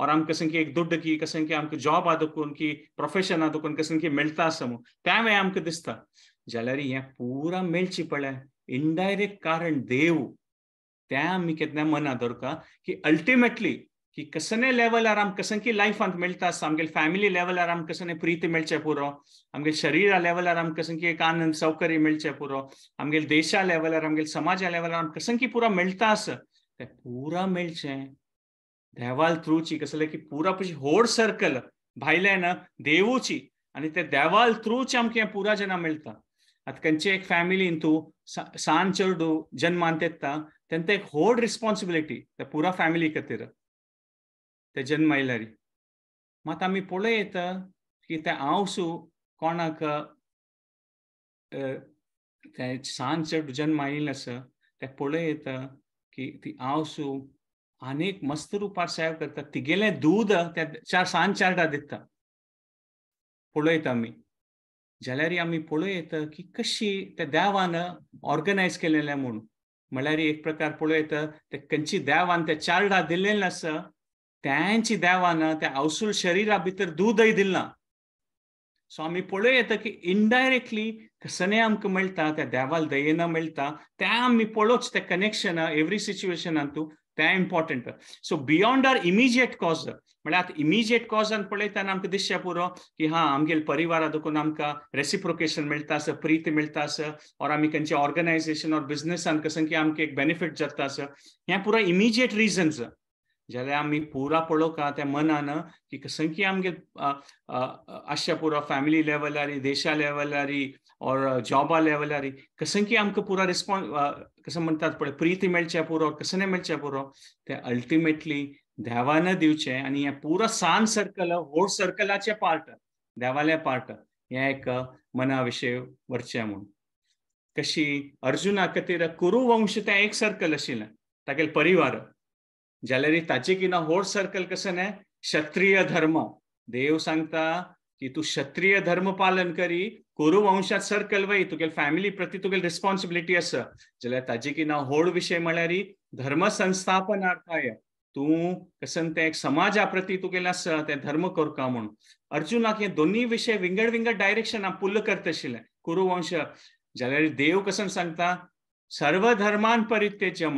ऑर आमकां सामकी एक दुड्ड की कसं की आमकां जॉबा दोकून की प्रोफेशना दोकून कसं की मेळटा आसा म्हूण त्या आमकां दिसता जाल्यार हें पुरा मेळची पळय इनडायरेक्ट कारण देव त्या आमी केन्ना मना दवरता की ultimately köszöne level ára, köszönki life ant meltasz, amgél family level ára, köszöne priti meltse puro, amgél sharira level ára, köszönki kánan szaukari meltse puro, amgél desha level ára, amgél samaja level ára, köszönki pura meltasz, ते पूरा मेळचे देवाल थ्रूची कसले की पुरा पशी होड circle भायले ना देवूची आणि ते देवाल थ्रूच आमकां पुरा जेन्ना मेळटा आतां खंयची एक फॅमिलीन तूं सान चेडू जन्मांत येता तेन्ना एक होड रिस्पॉन्सिबिलिटी ते पुरा फॅमिली खातीर ते जन्म आयल्यारी मात आमी पळयत की ते आवसू कोणाक ते सांज चड जन्म आयिल्ले आसा ते पळयत की ती आवसू अनेक मस्त रुपार सेव करता तिगेलें दूध त्या चार सांज चारटा दिता पळयत आम्ही जाल्यार आम्ही पळयत की कशी त्या देवान ऑर्गनायज केलेलें म्हणून म्हळ्यार एक प्रकार पळयत ते खंयची देवान ते चारडा दिल्लेलें आसा त्यांची देवानं त्या अवसूल शरिरा भितर दिल ना सो आमी पळय येता की इनडायरेक्टली कसने आमकां मेळटा त्या देवाल दयेनं मेळटा तें आमी पळोवच त्या कनेक्शन एवरी सिच्युएशनान तूं तें important so beyond our immediate cause म्हणल्यार आतां इमिजिएट कॉजान पळयतना आमकां दिसच्या पुरो की हा आमगेल परिवारा देखून आमकां रेसिप्रोकेशन मेळटा आसा प्रीत मेळटा आसा और आमी खंयचे ऑर्गनायझेशन और बिझनेसान कसं की आमकां एक बेनिफीट जाता आसा हें पुरो इमिजिएट रिजन्स जाल्यार आमी पुरा पळोवंक त्या मनान की कसंकी आमगे आसच्या पुरो फॅमिली लेवलारी देशा लेवलारी और जॉबा लेवलारी कसंकी आमकां पुरो रिस्पॉन्स कसं म्हणतात पळय प्रिती मेळचे पुरो कसं मेळचे पुरो ते अल्टिमेटली देवान दिवचे आनी हे पुरो सान सर्कल होड सर्कलाचे पार्ट देवाले पार्ट हे एक मना विशय वरचे म्हणून कशी अर्जुना खातीर कुरुवंश ते एक सर्कल आशिल्लें तागेले परिवार जाल्यार ताचे की ना होड सर्कल कसं आहे क्षत्रीय धर्म देव संगता की तू क्षत्रीय धर्म पालन करी कोरू वंशात सर्कल वही तुगेल फॅमिली प्रती तुगेल रिस्पॉन्सिबिलिटी आसा जाल्यार ताजी की ना होड विशय म्हळ्यार धर्म संस्थापनार्थाय तू कसन ते समाजा प्रति तुगेलें तो आसा ते धर्म करका म्हणून अर्जुनाक हे दोन्ही विशय विंगड विंगड डायरेक्शन पुल्ल करता आशिल्ले कुरुवंश जाल्यार देव कसन सांगता सर्व धर्मान परित्यज्य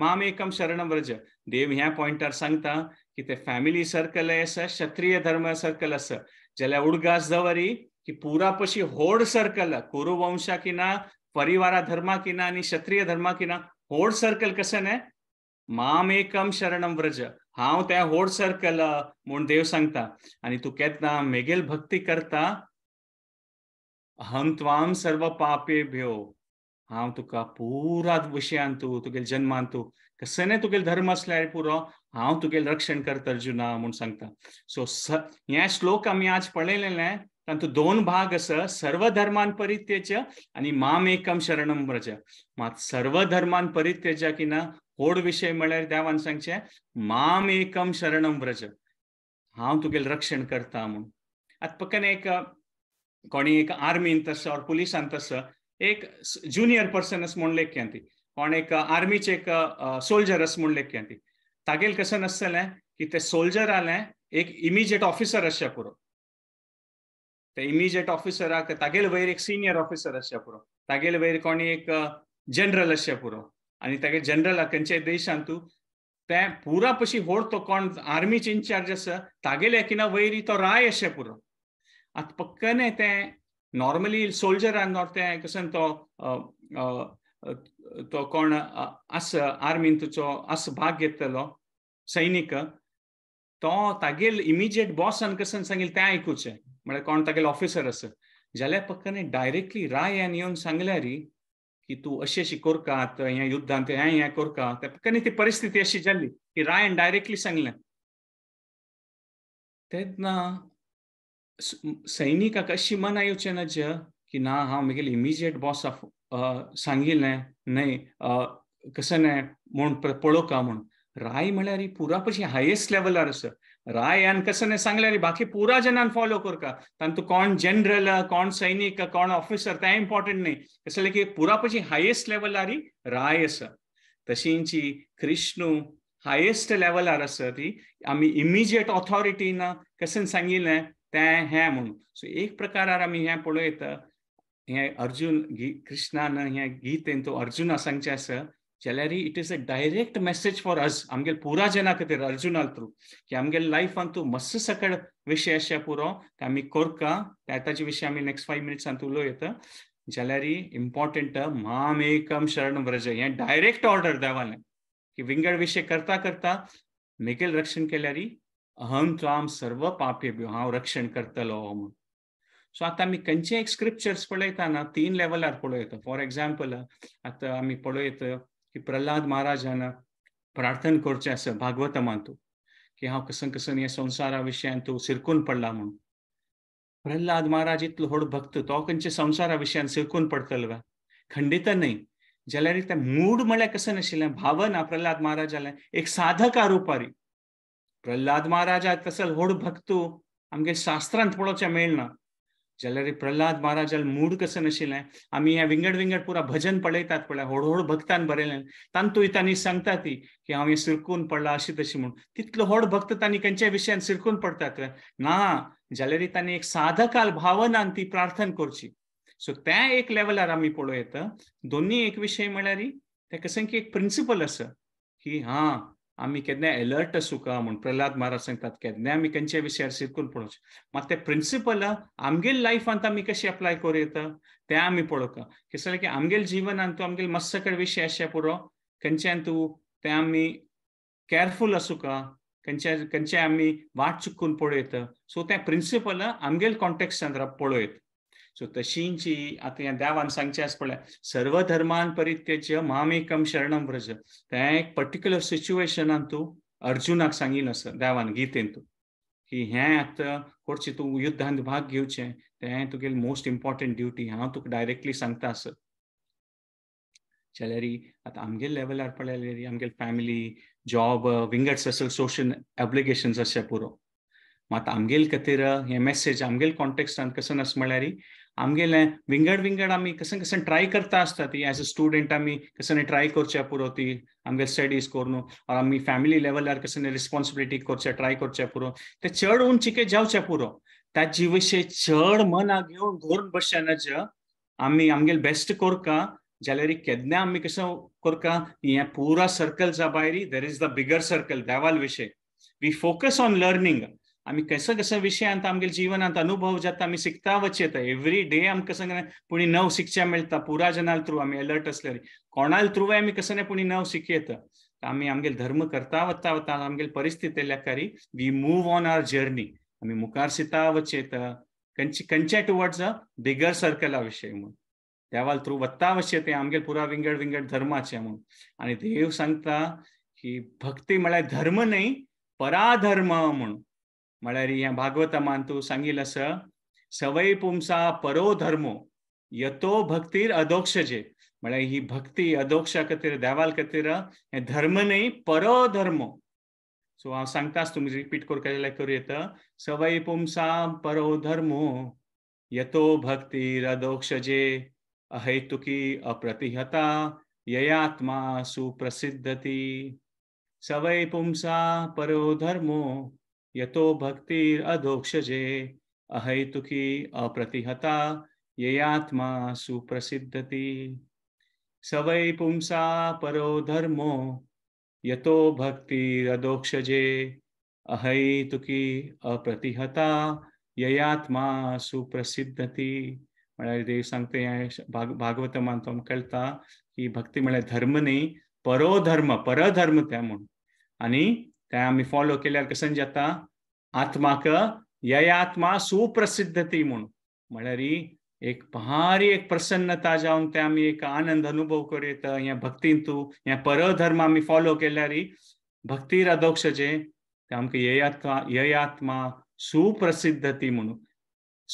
माम एकम शरण व्रज देव ह्या पॉइंटार सांगता की ते फॅमिली सर्कल असं क्षत्रिय धर्म सर्कल अस जाल्यार उडगास दवरी की पुरा पशी होड सर्कल कुरुवंशा की ना परिवारा धर्मा की ना आणि क्षत्रिय धर्मा की ना होड सर्कल कसं ने माम एकम शरणम व्रज हांव त्या होड सर्कल म्हूण देव सांगता आणि तू केतना मेगेल भक्ती करता अहम त्वाम सर्व पापे भ्यो हांव तुका पुरात विशयान तूं तुगेले जन्मान तूं कसले तुगेलो धर्म आसल्यार पुरो हांव तुगेले रक्षण करता अर्जुना म्हूण सांगता सो हे श्लोक आमी आज पळयलेले दोन भाग आसा सर्व धर्मान परित्यज आनी माम एकम शरणम व्रज मात सर्व धर्मान परित्यज की ना होड विशय म्हळ्यार देवान सांगचे माम एकम शरणम व्रज हांव तुगेले रक्षण करता म्हूण आतां पक्कन एक कोणी एक आर्मीन तस और पुलिसान तस एक जूनियर पर्सन अस म्हूण लेख केंती कोण एक आर्मीचे एक सोल्जर अस म्हूण लेख केंती तागेल कसं नसतलें की ते सोल्जर आले एक इमिजिएट ऑफिसर असचे पुरो ते इमिजिएट ऑफिसराक तागेल वयर एक सिनियर ऑफिसर असचे पुरो तागेल वयर कोणी एक जनरल असचे पुरो आणि तागे जनरल खंयच्याय देशांत तूं ते पुरा पशी होड तो कोण आर्मीचे इन्चार्ज आसा तागेले किना वयरी तो राय अशें पुरो आतां पक्कने ते नॉर्मली सोल्जर नोर्थ त्या तो तो कोण आस आर्मीन तुजो आस भाग घेतलेलो सैनिक तो तागेल इमिजिएट बॉस कसं सांगेल तें ऐकूचे म्हळ्यार कोण तागेल ऑफिसर अस जाल्यार पक्कने डायरेक्टली राय येऊन सांगल्या री की तू अशी अशी कोरकात या युद्धात हे हे कोरका त्या पक्कने ती परिस्थिती अशी झाली की रायान डायरेक्टली सांगले ना सैनिक शिमाना योचना ज की ना हांव म्हगेलो इमिजिएट बॉस सांगिल्लें न्हय कसं न्हय म्हूण पळोवका म्हूण राय म्हळ्यार पुरा पशी हायेस्ट लेवलार आसा रायान कसं न्हय सांगल्यार बाकी पुरा जनान फॉलो करता तांतूं कोण जनरल कोण सैनिक कोण ऑफिसर ते इम्पॉर्टंट न्ही कसले की पुरा पशी हायेस्ट लेवलार राय आसा तशींची कृष्णू हायेस्ट लेवलार आसा ती आमी इमिजिएट ना कसं सांगिल्लें तें हें म्हणून सो एक प्रकारार आमी हें पळयत हें अर्जुन गी कृष्णान हें गीतेन तो अर्जुना सांगचें आसा जाल्यार it is a direct message for us आमगे पुरा जना खातीर अर्जुना थ्रू की आमगे लायफान तूं मस्त सकळ विशय अशे पुरो आमी कोरका ताचे विशीं आमी नेक्स्ट फायव मिनिट्सान उलो येता जाल्यार इम्पॉर्टंट माम एकम शरण व्रज हें डायरेक्ट ऑर्डर देवाले की विंगड विशय करता करता मेगेल रक्षण केल्यार अहम त्वाम सर्व पापेभ्यो हांव रक्षण करतलो म्हणून सो आतां आमी खंयचे एक स्क्रिप्चर्स पळयताना तीन लेवलार पळयता फॉर एग्जाम्पल आता आमी पळयत की प्रल्हाद महाराजान प्रार्थना करचे आसा भागवतमान तूं की हांव कसं कसं या संसारा विशयान तूं सिरकून पडला म्हणून प्रल्हाद महाराज इतलो होड भक्त तो खंयच्या संसारा विशयान सिरकून पडतलो काय खंडित नाही जाल्यार ते मूड म्हळ्यार कसं नाशिल्लें भावना प्रल्हाद महाराजालें एक साधका रुपारी प्रल्हाद महाराज आज होड व्हड भक्तू आमगे शास्त्रांत पळोवचे मेळना जाल्यार प्रल्हाद महाराजाल मूड कसं नाशिल्लें आमी हे विंगड विंगड पुरा भजन पळयतात पळय होड होड भक्तान बरयलें तांतूय तांणी सांगता ती की हांव हे सिरकून पडला अशी तशी म्हणून तितलो होड भक्त तांणी खंयच्या विशयान सिरकून पडतात ना जाल्यार तांणी एक साधकाल भावनान ती प्रार्थना करची सो त्या एक लेवलार आमी पळोव येता दोन्ही एक विशय म्हळ्यार ते कसं की एक प्रिंसिपल असो की हां आमी अलर्ट असू सुका म्हणून प्रल्हाद महाराज सांगतात केन्नाय आमी खंयच्या विशयार सिरकून पळोवचे मात ते प्रिन्सिपल आमगेल लायफांत आमी कशी अप्लाय करूं येता तें आमी पळोवता कितें की आमगेल जीवन तूं आमगेल मस्तकड विषय आसा पुरो खंयच्यान तूं तें आमी असू का खंच्या खंच्या आमी वाट चुकून येतं सो त्या प्रिन्सिपल आमगेल पळू येतं सो तशींची आता ह्या देवान सांगचें आस पळय सर्व धर्मान परित्यज्य मामेकम शरणम व्रज तें एक पर्टिक्युलर सिच्युएशनान तूं अर्जुनाक सांगिल्लें आसा देवान गीतेन तूं की हें आतां कोडचें तूं युद्धांत भाग घेवचें तें तुगेल मोस्ट इम्पॉर्टंट ड्युटी हांव तुका डायरेक्टली सांगता सर जाल्यार आतां आमगेल लेवलार पडले आमगेल फॅमिली जॉब विंगड असेल सोशल एप्लिकेशन अशें पुरो मात आमगेल खातीर हे मेसेज आमगेल कॉन्टेक्स्टान कसो नस म्हळ्यार आमगेलें विंगड विंगड आमी कसन कसन ट्राय करता आसता ती एज अ स्टुडंट आमी कसं ट्राय करच्या पुरो ती आमगे स्टडीज करून आमी फॅमिली लेवलार कसन रिस्पॉन्सिबिलिटी करच्या ट्राय करच्या पुरो ते चड उंचीके जावचे पुरो ताचे विशय चड मनाक घेवन धरून बसच्या आमी आमगेल बेस्ट कोरका जाल्यार केन्ना आमी कसं कोरका हे पुरा जा भायरी there is the bigger circle देवाल विशय वी फोकस ऑन लर्निंग आमी कसं कसं विषय आणता आमच्या जीवनात अनुभव जाता आम्ही शिकता वच येता एवरी डे आमकां सगळें नव शिक्षा मेळटा पुरा जनाल थ्रू आम्ही अलर्ट असले कोणाल थ्रू आम्ही कसं पुणी नव शिक आम्ही आमी आमगेल धर्म करता वता वता आमगेल परिस्थिती लेकारी we move on our journey आम्ही मुखार सिता वचेत खंयचे टुवर्ड्स अ बिगर सर्कला विशय म्हणून देवाल थ्रू वत्ता वचेत तें आमगेर पुरा विंगड विंगड धर्माचे म्हणून आणि देव सांगता की भक्ती म्हणजे धर्म नाही पराधर्म म्हणून म्हळ्यार हे भागवतमान तूं सांगील आसा सवय पुमसा परो धर्मो यतो भक्तीर जे म्हळ्यार ही भक्ती अधोक्षा खातीर देवाल खातीर हे धर्म नाही परो धर्म सो हांव सांगताच तुमी रिपीट कर जाल्यार करूं येता सवय पुमसा परो धर्मो यतो भक्तीर अधोक्षजे अहैतुकी अप्रतिहता ययात्मा सुप्रसिद्धती सवय पुंसा परो धर्मो यतो भक्तिरधोक्षजे अहैतुकी अप्रतिहता ययात्मा सुप्रसिद्धति स वै पुंसा परो धर्मो यतो भक्तिरधोक्षजे अहैतुकी अप्रतिहता ययात्मा सुप्रसिद्धति म्हळ्यार देव सांगते भाग भागवत मानतो कळटा की भक्ती म्हळ्यार धर्म न्ही परो धर्म परधर्म त्या म्हणून आणि काय आम्ही फॉलो केल्यार कसं जाता म्हणजे आत्माक या आत्मा सुप्रसिद्ध ती म्हणून म्हणजे एक भारी एक प्रसन्नता जाऊन ते आम्ही एक आनंद अनुभव करीत या भक्तीन तू या परधर्म आम्ही फॉलो केल्यार भक्तीर जे ते आमकां ययात्मा आत्मा आत्मा सुप्रसिद्ध ती म्हणून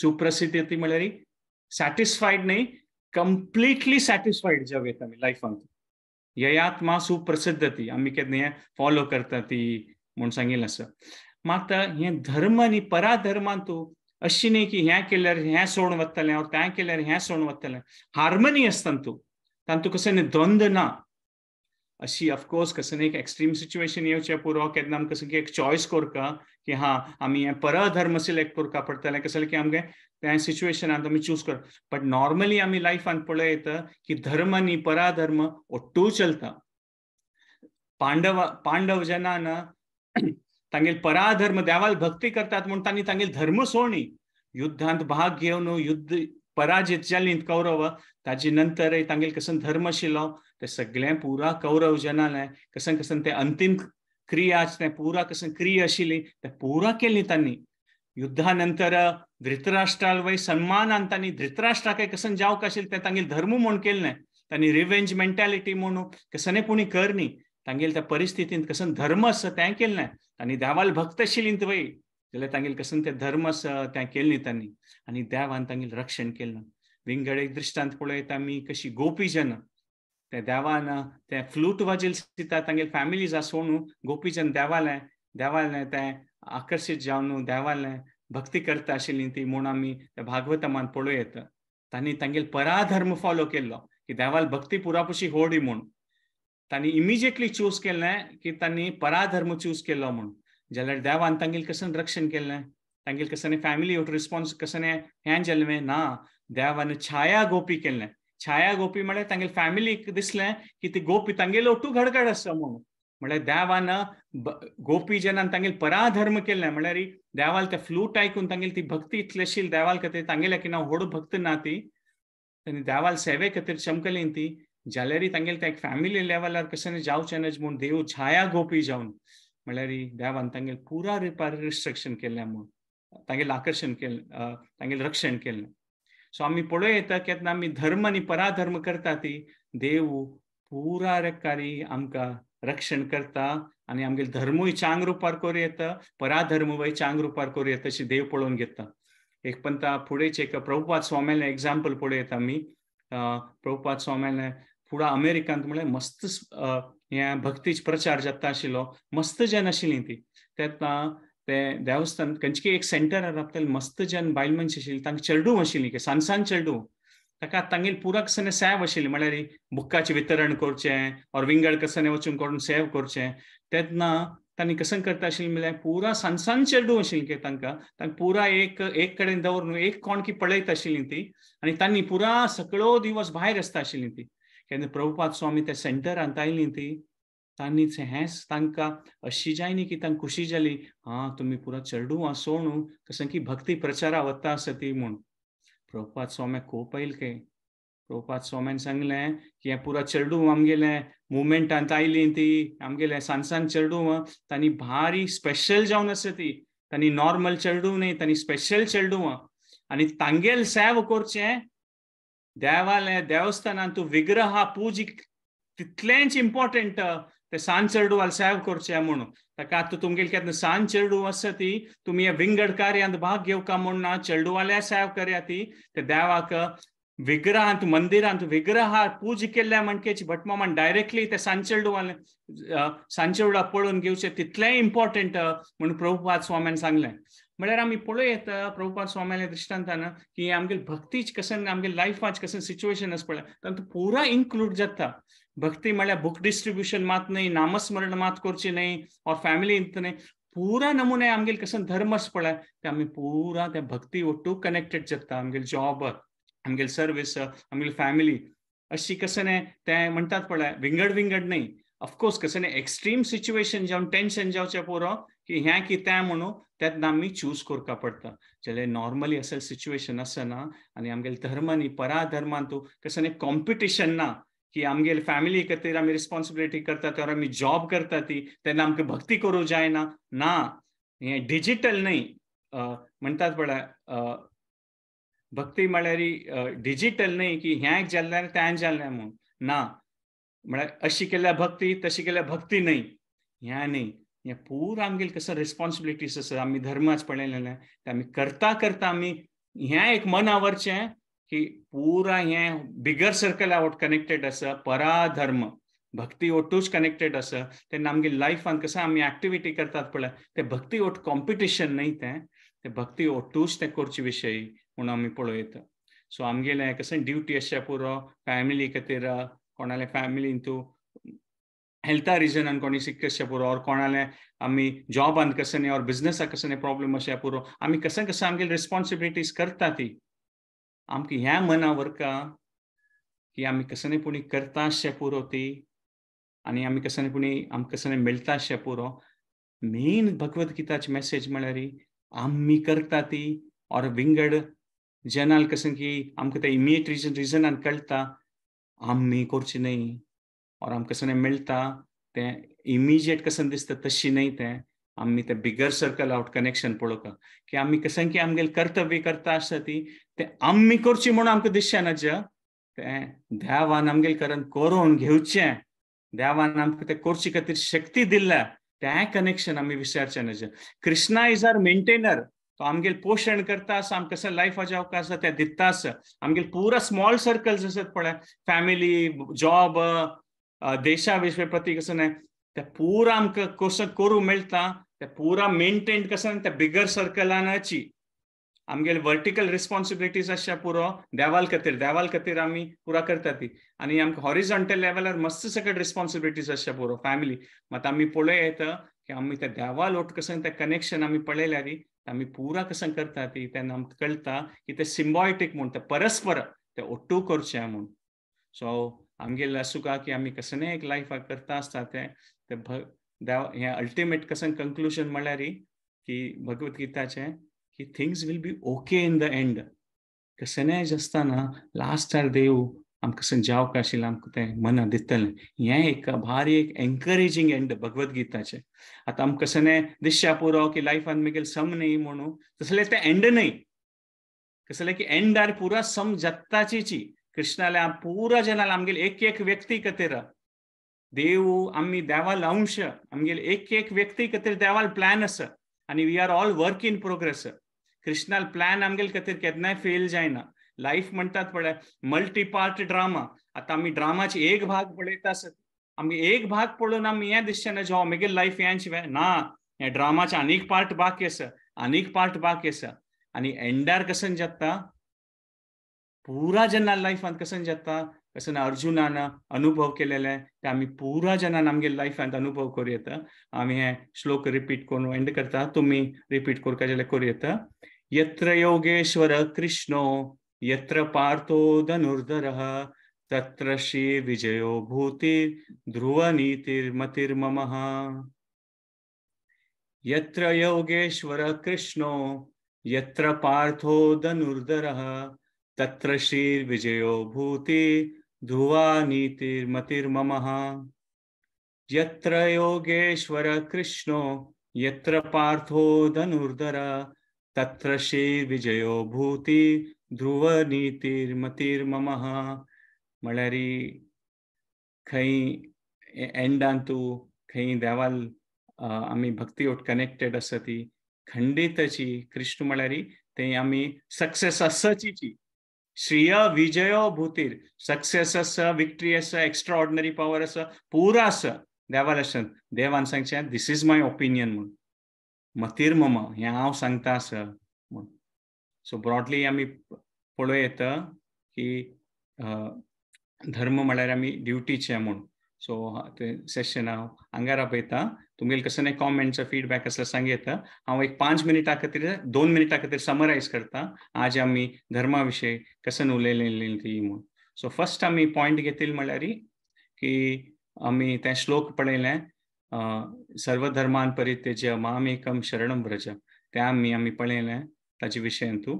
सुप्रसिद्ध ती म्हणजे सॅटिस्फायड नाही कंप्लीटली सॅटिस्फायड जावं आम्ही ययात्मा ती आमी हें फॉलो करता ती म्हूण सांगिल्लें आसा मात हे धर्म परा पराधर्मान तू अशी नाही की ह्या केल्यार ह्या सोडून वत्तले त्या तें केल्यार सोडून वत्तले हार्मनी आसता तूं कसं कसलें द्वंद ना अशी ऑफकोर्स कसं एक एक्स्ट्रीम सिच्युएशन येऊच्या पुरो केन्ना कसं की एक चॉयस का की हा आमी परधर्म पर धर्म सिलेक्ट कोरका कसं कसलें की आमगे त्या सिच्युएशन आमी चूज कर बट नॉर्मली आमी लायफांत पळयत की धर्म नी पराधर्म ओट्टू चलता पांडव पांडव जनान ना तांगेल पराधर्म देवाल भक्ती करतात म्हणून त्यांनी तांगेल धर्म सोडणी युद्धांत भाग घेऊन युद्ध पराजित झाली कौरव ताचे नंतर तांगेल कसं धर्म शिलो ते सगळें पुरा कौरव जनालें कसं कसं ते अंतिम क्रिया ते पुरा कसं क्रिया आशिल्ली ते पुरा केली तांणी युद्धानंतर नंतर धृतराष्ट्राल वय सन्मानान तांणी काही कसं जावंक आशिल्लें तें तांगेल धर्म म्हूण नाही तांणी रिवेंज मेंटॅलिटी कसं कसने कर करनी तांगेल त्या परिस्थितींत कसं धर्म आसा केलं नाही तांणी देवाल भक्त आशिल्लीं वय जाल्यार तांगेल कसं ते धर्म आसा तें नाही तांणी आनी देवान तांगेल रक्षण विंगड एक दृश्टांत पळयता मी कशी गोपीजन ते देवान ते फ्लूट वाजेल सीता तांगेल फॅमिलीज सोनू गोपीजन देवाले देवाले ते आकर्षित जावन देवाले भक्ती करता आशिल्ली ती म्हूण आमी भागवतमान पळोवं येता तांणी तांगेल पराधर्म फॉलो केल्लो की देवाल भक्ती पुरापुशी होडी म्हूण तांणी इमिजिएटली चूज केले की तांणी पराधर्म चूज केलो म्हणून जाल्यार देवान तांगेल कसं रक्षण केल्लें तांगेल कसं फॅमिली रिस्पॉन्स कसने हें जल्मे ना देवान छाया गोपी केल्लें छाया गोपी म्हळ्यार तांगे फॅमिली दिसले की ती गोपी तांगेलो ओटू घडघड असं म्हणून म्हळ्यार देवान गोपी जेव्हा तांगेल पराधर्म केलें म्हळ्यार देवाल ते फ्लूट आयकून तांगेली ती भक्ती इतलेशील देवाल खातीर तांगेल्या की ना होड भक्त ना ती तांणी देवाल सेवे खातीर चमकली ती जाल्यारी तांगेले ते फॅमिली लेवलार कशें जावचें नज म्हूण देव छाया गोपी जावन म्हळ्यार देवान तांगेल पुरा रिस्ट्रक्शन केल्लें म्हणून तांगेलें आकर्षण केलें तांगेलें रक्षण केल्लें स्वामी येतात येता केन्ना आमी धर्म आणि पराधर्म करता ती देव पुरा कारी आमकां रक्षण करता आणि आमगे धर्मूय चांग रुपार करूं येता पराधर्मूय चांग रूपार करूं येता अशी देव पळोवन घेता एक पंता फुडेच एक प्रभुपाद एक्झाम्पल पुढे येता आमी प्रभुपाद स्वाम्यालें फुडां अमेरिकांत म्हळ्यार मस्त हे भक्तीच प्रचार जाता आशिल्लो मस्त जन आशिल्ली ती तेन्ना te deustan kanchki ek center मस्त mast jan bailman आशिल्ले तांकां चेडूं mashili की सानसान चेडूं ताका तांगेल पुराक सने सॅव आशिल्ली म्हळ्यार बुक्काचें वितरण करचें और विंगड कसने वचून करून सेव करचें तेन्ना तांणी कसन करता आशिल्लें म्हळ्यार पुरा सांसान चेडू आशिल्लें की तांकां तांकां पुरा एक एक कडेन दवर न्हू एक कोण की पळयत आशिल्ली ती आनी तांणी पुरा सगळो दिवस भायर आसता आशिल्ली ती केन्ना प्रभुपाद स्वामी ते सेंटर आयली ती तांनीच हेंच तांकां अशी न्ही की तांकां खुशी जाली हा तुमी पुरो चेडू आसो सोणू कसं की भक्ती प्रचारा वता आस ती म्हूण प्रभुपाद खूप खूब के प्रभुपाद स्वाम्यान सांगले की हे पुरो चेडू आमगेले मुवमेंटांत आयली ती आमगेले सांसान चेडू तांणी भारी स्पेशल जावन आस ती तांणी नॉर्मल चेडू न्ही तांणी स्पेशल चेडू आनी तांगेल सेव कोरचे देवाले देवस्थानान तूं विग्रहा पुजीक तितलेंच इम्पॉर्टंट ते वाल सेव करचे म्हणून ताका आता विंगड कार्यांत भाग घेऊ का म्हणून चेडूवाल्या सॅव करया ती ते देवाक विग्रहात मणकेची विग्रहात पूजा केल्या ते सांचेडू वाले सांचेडूला पळून घेवचे तितले इम्पॉर्टंट म्हणून प्रभुपाद स्वाम्यान सांगले म्हळ्यार आमी पळय येता प्रभुपाद स्वामी दृश्टांतान की आमगे भक्तीच कसं आमगे लायफाच कसं सिच्युएशन आसा पळय तातूंत पुरा इन्क्लूड जाता भक्ती म्हळ्यार बुक डिस्ट्रिब्युशन मात न्हय नामस्मरण मात करची न्हय और फॅमिली न्हय पुरा नमुने आमगे कसं धर्म आसा पळय ते आमी पुरा त्या भक्ती ओटू कनेक्टेड जाता आमगे जॉब आमगेल सर्वीस आमगे फॅमिली अशी कसं ते म्हणतात पळय विंगड विंगड न्हय ऑफकोर्स कसं एक्स्ट्रीम सिच्युएशन जावन टेन्शन जावचें पुरो की की तें म्हणून तेन्ना आमी चूज करपा पडटा चले नॉर्मली असेल सिच्युएशन आसना आनी आमगेले धर्मांनी पराधर्मान तूं कसं कॉम्पिटिशन ना की आमगेले फॅमिली खातीर आमी रिस्पॉन्सिबिलिटी करता तर आमी जॉब करता ती तेन्ना आमकां भक्ती करू जायना ना हें डिजिटल नाही म्हणटात पळय भक्ती म्हळ्यार डिजिटल नाही की हें आनी तें जाल्ले म्हूण ना म्हळ्यार अशी केल्या भक्ती तशी केल्या भक्ती नाही हें न्हय या पूर आमगेल कसं रिस्पॉन्सिबिलिटीज आसा आमी धर्माच पळयलेले आम्ही करता करता आम्ही हें एक मन आवरचे की पुरा हे बिगर सर्कल आवट कनेक्टेड आसा पराधर्म भक्ती ओटूच कनेक्टेड असं तेन्ना आमगे लायफान कसं आम्ही ऍक्टिव्हिटी करतात पळय ते भक्ती ओट कॉम्पिटिशन नाही ते ते भक्ती ओटूच ते करचे विशयी म्हणून आमी पळयता सो आमगेलें कसं ड्युटी असे पुरो फॅमिली खातीर कोणाले फॅमिलीन तूं हेल्था रिजनान कोणी सीक कशें पुरो और कोणाले आमी जॉबान कसं नाही और बिझनेस कसं नाही प्रॉब्लेम अशें पुरो आमी कसं कसं आमगे रिस्पॉन्सिबिलिटीज करता ती आमकां ह्या मना का की आमी कसं पुणे करता अशें पुरो ती आनी आमी कसं पुणी आमकां कसं मिळता अशें पुरो मेन भगवत गीताची मॅसेज म्हळ्यार आमी करता ती और विंगड जनाल कसं की आमकां ते इमिडिएट रिजन रिजनान कळटा आमी करची नाही और आमकां सगळें मेळटा तें इमिजिएट कसं दिसता तशी न्हय तें आमी तें बिगर सर्कल आवट कनेक्शन पळोवपाक की आमी कसं की आमगेलें कर्तव्य करता आसता ती तें आमी करची म्हणून आमकां दिसचें ना ज्या तें देवान आमगेलें कारण करून घेवचें देवान आमकां तें करचे खातीर शक्ती दिल्या तें कनेक्शन आमी विसरचें ना कृष्णा इज आर मेंटेनर तो आमगेल पोषण करता आसा आमकां कसं लायफाचें अवकाश आसा तें दिता आसा आमगेल पुरा स्मॉल सर्कल्स आसात पळय फॅमिली जॉब देशाविषयी प्रती कसं नाही त्या पुरा आमकां कसो करूं मेळटा ते पुरा मेंटेन कसं त्या बिगर सर्कलान आमगेले वर्टिकल रिस्पॉन्सिबिलिटीज अशा पुरो देवाल खातीर देवाल खातीर आम्ही पुरा करता ती आणि आमकां हॉरिझॉन्टल लेवलार मस्त सगळे रिस्पॉन्सिबिलिटीज अशा पुरो फॅमिली मात आम्ही पळय येता की आम्ही त्या देवाल लोट कसं ते कनेक्शन आम्ही पळयल्या ती आम्ही पुरा कसं करता ती तेन्ना आमकां कळटा की ते सिम्बॉयटीक म्हूण ते परस्पर ते ओट्टू करचें म्हूण सो आमगेले आसुका की आमी कसं एक लाईफ करता आसता ते भग देव अल्टिमेट कसं कंक्लुजन म्हणल्यार की भगवत गीताचें की things will be okay in the end कसं नाही असताना लास्ट आर देव आमकां जावक आशिल्लें आमकां मन मना दितलें एक भारी एक एनकरेजींग एंड भगवत गीताचें आतां कसं कसलें दिश्या पुरो की लायफान आमगेल सम नाही म्हणू तसले ते एंड नाही कसलें की एंड आर पुरा सम जाताचीची कृष्णाला पुरा जनाला आमगेल एक एक व्यक्ती खातीर देवू आम्ही देवाल अंश आमगेल एक एक व्यक्ती खातीर देवाल प्लॅन आसा आनी we are all work in progress कृष्णाल प्लॅन आमगेल खातीर केन्नाय फेल जायना लाईफ म्हणतात पळय मल्टी पार्ट ड्रामा आता आम्ही ड्रामाचे एक भाग पळयता आम्ही आमी एक भाग पळोवन आमी हें दिसचें ना जेव्हा म्हगेल लायफ हें शिवाय ना हे ड्रामाचे आनीक पार्ट बाकी आसा आनीक पार्ट बाकी आसा आनी एंडार कसन जाता पूरा जेन्ना लायफांत कसन जाता कसं अर्जुनान अनुभव के आहे ते आम्ही पुरा जणांना आमगे अनुभव करूं येता हे श्लोक रिपीट करून एंड करता तुम्ही रिपीट करू जाल्यार येता यत्र योगेश्वर कृष्णो यत्र पार्थो धनुर्धर तत्र श्री विजयो भूतिर् ध्रुवनीतिर्मतिर्ममः यत्र योगेश्वर कृष्णो यत्र पार्थो धनुर्धर तत्र श्रीर्विजयो भूते धुवा नीतिर्मतिर्ममः यत्र योगेश्वर कृष्णो यत्र पार्थो धनुर्धर तत्र श्रीर्विजयो भूति ध्रुव नीतिर्मतिर्ममः मळरी खई एंडांतू तू खंय देवाल भक्ती ओट कनेक्टेड असती ती खंडितची कृष्ण म्हळ्यारी ते आम्ही सक्सेस असची श्रिय विजयो भूतिर सक्सेस आसा विक्ट्री आसा एक्स्ट्रा ऑर्डिनरी पॉवर आसा पुरा आसा देवा लक्षांत देवान सांगचे दिस इज माय ओपिनियन म्हूण मतीर मम हे हा सांगता आसा म्हूण सो ब्रॉडली आम्ही पळोव येता की धर्म म्हळ्यार आमी ड्युटीचे म्हूण सो सेशन हांव हांगार आपयता तुम्ही कसं नाही कॉमेंटचं फीडबॅक असं सांगितलं हा एक पांच मिनिटां खातीर दोन मिनिटां खातीर समरायज करता आज आम्ही धर्माविषयी कसं उलयलेली ती म्हणून सो फर्स्ट आम्ही पॉयंट घेतील म्हणजे की आम्ही ते श्लोक पळले सर्व धर्मान परित्यज मामेकम शरणम व्रज त्या आम्ही आम्ही पळयले ताचे विषय तूं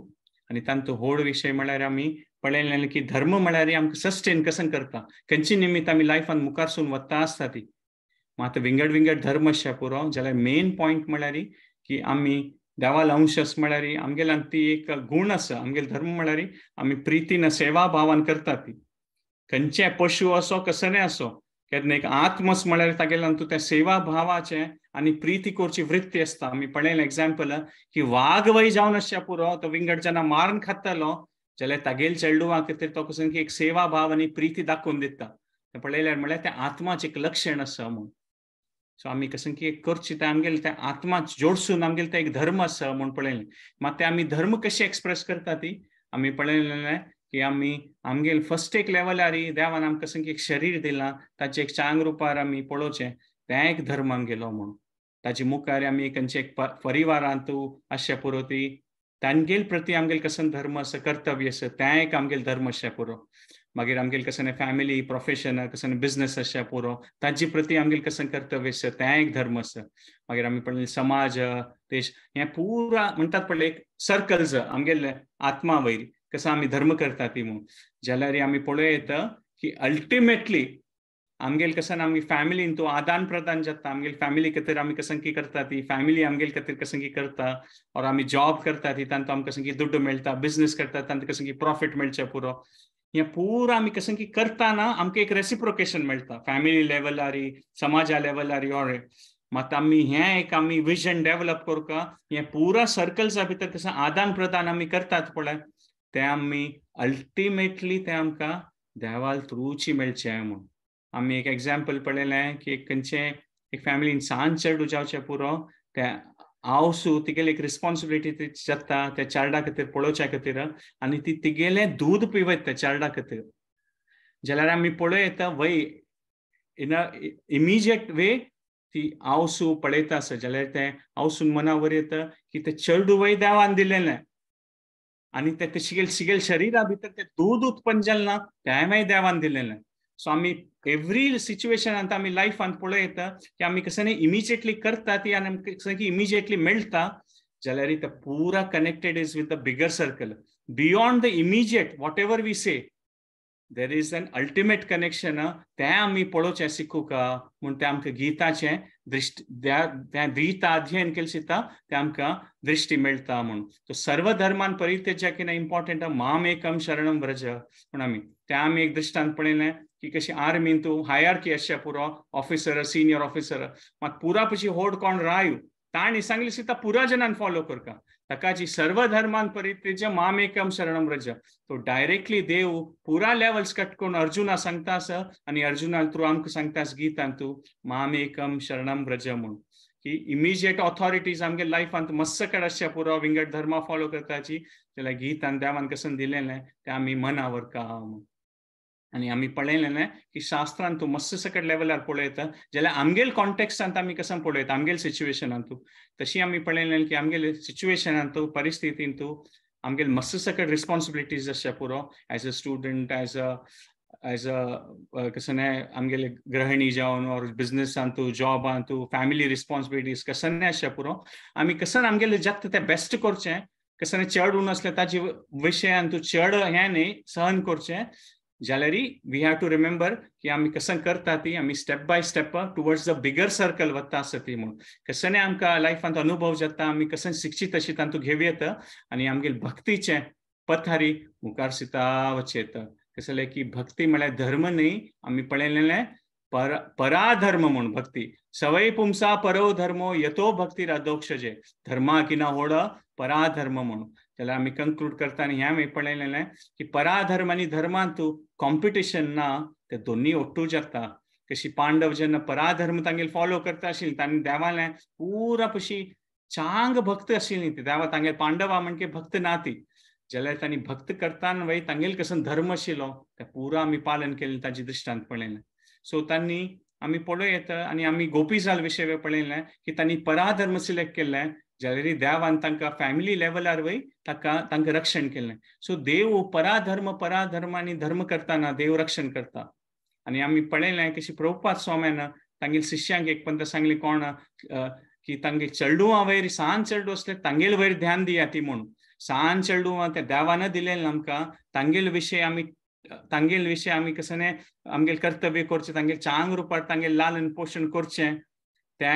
आनी तांतूं होड विषय म्हळ्यार आम्ही पळयलें की धर्म म्हणजे आमकां सस्टेन कसं करता खंयची निमित्त आमी लायफान मुखारसून वत्ता असता ती मात विंगड विंगड धर्म पुरो जाल्यार मेन पॉयंट म्हळ्यार की आमी देवा अंशस म्हळ्यार आमगेल्यान ती एक गूण आसा आमगेलो धर्म म्हळ्यार आमी प्रितीन सेवा भावान करता ती खंयचे पशु असो कसले असो केन्ना एक आत्मस म्हळ्यार तागेल्यान तूं त्या सेवा भावाचे आनी प्रिती करची वृत्ती आसता आमी पळयलें एग्जाम्पल की वाघ वय जावन आसच्या पुरो तो विंगड जेन्ना मारून खातालो जाल्यार तागेल चेडुवा खातीर तो कसो एक सेवा भाव आनी प्रिती दाखोवन दिता पळयल्यार म्हळ्यार त्या आत्माचें एक लक्षण आसा म्हणून सो आमी कसं की एक करची ते आमगेले ते आत्मा जोडसून आमगेले ते एक धर्म आसा म्हणून पळयलें मात ते आमी धर्म कसे एक्सप्रेस करता ती आमी पळयलेलें की आमी आमगेल फर्स्ट एक आरी देवान आमकां कसं की एक शरीर दिला ताचे एक चांग रुपार आम्ही पळोवचे तें एक धर्म आमगेलो म्हणून ताची मुखार आम्ही खंयचे एक परिवारांत अशें पुरो ती त्यांगेल प्रती आमगेल कसं धर्म असं कर्तव्य स तें एक आमगेल धर्म अशें पुरो मागीर आमगेर कसं फॅमिली प्रोफेशन कसं बिझनेस अशें पुरो तांचे प्रती आमगे कसं कर्तव्य आसा तें एक धर्म आसा मागीर आमी समाज देश हें पुरा म्हणतात पडलें एक ज आमगेले आत्मा वयर कसं आमी धर्म करता ती म्हणून जाल्यार आमी पळयत येता की अल्टिमेटली आमगेल कसं आम्ही फॅमिलीन तो आदान प्रदान जाता आमगे फॅमिली खातीर आमी कसं की करता ती फॅमिली आमगे खातीर कसं की करता और आमी जॉब करता ती तांकां कसं की दुड्ड मेळटा बिझनेस करता तांकां कसं की प्रॉफिट मेळचें पुरो या पुरा आमी कसं की करताना आमकां एक रेसिप्रोकेशन मेळटा फॅमिली लेवलारी समाजा लेवलारी ऑर मात आमी हें एक आमी विजन डेव्हलप करता हें पुरा सर्कल्सा भितर कसं आदान प्रदान आमी करतात पळय ते आमी अल्टिमेटली ते आमकां देवाल थ्रूची मेळचें म्हूण आमी एक एग्जाम्पल पळयलें की एक खंयचें एक फॅमिलीन सांज चेडू जावचे पुरो त्या आवसू तिगेली एक रिस्पॉन्सिबिलिटी ती त्या चार्डा खातीर पळोवच्या खातीर आनी ती तिगेले दूद पिवत त्या चार्डा खातीर जाल्यार आमी पळोव येता वय इन अ इमिजिएट वे ती आवसू पळयता आसत जाल्यार ते आवसून मना वर येता की ते चेडू वय देवान दिलें आनी ते शिगेल शिगेल शरिरा भितर ते दूद उत्पन्न जालें ना तें देवान दिलेलें सो आम्ही एव्हरी सिच्युएशन आता आम्ही आणि पळय येता की आम्ही कसं नाही इमिजिएटली करता ती आणि कसं की इमिजिएटली मेळटा जर ते पुरा connected is with the bigger circle beyond the immediate whatever we say there is an ultimate connection ते आम्ही पळोवचें शिकू म्हूण ते आमकां गीताचे दृश्ट त्या गीता अध्ययन केलें शिकता ते आमकां दृश्टी मेळटा म्हणून सर्व धर्मान की कितें इम्पॉर्टंट एकम शरणम व्रज म्हण आमी ते आमी एक दृष्टांत पळयलें की कशी आर्मीन हायर की आसचे पुरा ऑफिसर सिनियर ऑफिसर मात पुरा पशी होड कोण रायू ताणी सांगली सीता पुरा जनान फॉलो करता ताका जी सर्व धर्मान परितेचे मामेकम शरणम रज तो डायरेक्टली देव पुरा लेवल्स कट कोण अर्जुना सांगतास आणि अर्जुना थ्रू आमकां सांगतास गीतान तू मामेकम शरणम रज म्हणून की इमिजिएट ऑथॉरिटीज आमगे अंत मस्सकड आसचे पुरा विंगड धर्मा फॉलो करताची त्याला गीतान देवान कसं दिलेलें ते आम्ही मनावर का म्हणून आनी आमी पळयलें की शास्त्रान तूं मस्त सकट लेवलार पळयता जाल्यार आमगेल कॉन्टेक्स्टांत आमी कसं पळयता आमगेल सिच्युएशन तूं तशी आमी पळयलें की आमगेल सिच्युएशन तूं परिस्थितीन तूं आमगेल मस्त सकट रिस्पॉन्सिबिलिटीज आसचे पुरो as a student as a as a कसने आमगेले गृहिणी जावन और बिझनेसान तूं जॉब तूं फॅमिली रिस्पॉन्सिबिलिटीज कसने आसचे पुरो आमी कसं आमगेले जगत ते बेस्ट करचें कसने चड उण आसलें विषय विशयान तूं चड हें न्ही सहन करचे जाल्यारी वी हॅव टू रिमेंबर की आम्ही कसं करता ती आम्ही step by step towards the bigger circle वता आसता ती म्हणून कसं आमकां लायफांत अनुभव जाता आमी कसं शिक्षित तशी तांतू घेवं येत आनी आमगेल भक्तीचें पथारी मुखार सिता वचें कसले की भक्ती म्हणजे धर्म न्ही आम्ही पळयलेलें पर पराधर्म म्हणून भक्ती सवय पुमसा परो धर्मो येतो भक्ती जे धर्मा किना होड पराधर्म म्हणून त्याला आम्ही करता करताना ह्या मी पळयलेलें की पराधर्म आणि धर्मान कॉम्पिटिशन ना ते दोन्ही ओट्टू शकता कशी पांडव जेन्ना पराधर्म तांगेल फॉलो करता आशिल्ली त्यांनी देवाला पूरा पशी चांग भक्त आशिल्ली ते देवा तांगेल पांडवा म्हणजे भक्त ना ती जाल्यार तांणी भक्त करताना वय तांगेल कसं धर्म आशिल्लो ते पुरा आमी पालन केले ताचे दृष्टांत पळयलें सो त्यांनी आम्ही पळू येतं आणि आमी गोपी झाल विशय पळयलें की त्यांनी पराधर्म सिलेक्ट केल्लें जळेरी देव तांकां फॅमिली लेवलार वय ताका तांकां रक्षण केलें सो देव पराधर्म पराधर्म धर्म करताना देव रक्षण करता आनी आमी पळयलें कशी प्रभुपाद स्वाम्यान तांगे शिश्यांक एक पंत सांगलें कोण की तांगे चेडूं वयर सान चेडू असले तांगेल वयर ध्यान ती म्हणून सान चेडूं त्या देवान दिलेले आमकां तांगेल विशय आमी तांगेल विशय आमी कसने आमगेल कर्तव्य करचे तांगेल चांग रुपार तांगेल लालन पोषण करचे ते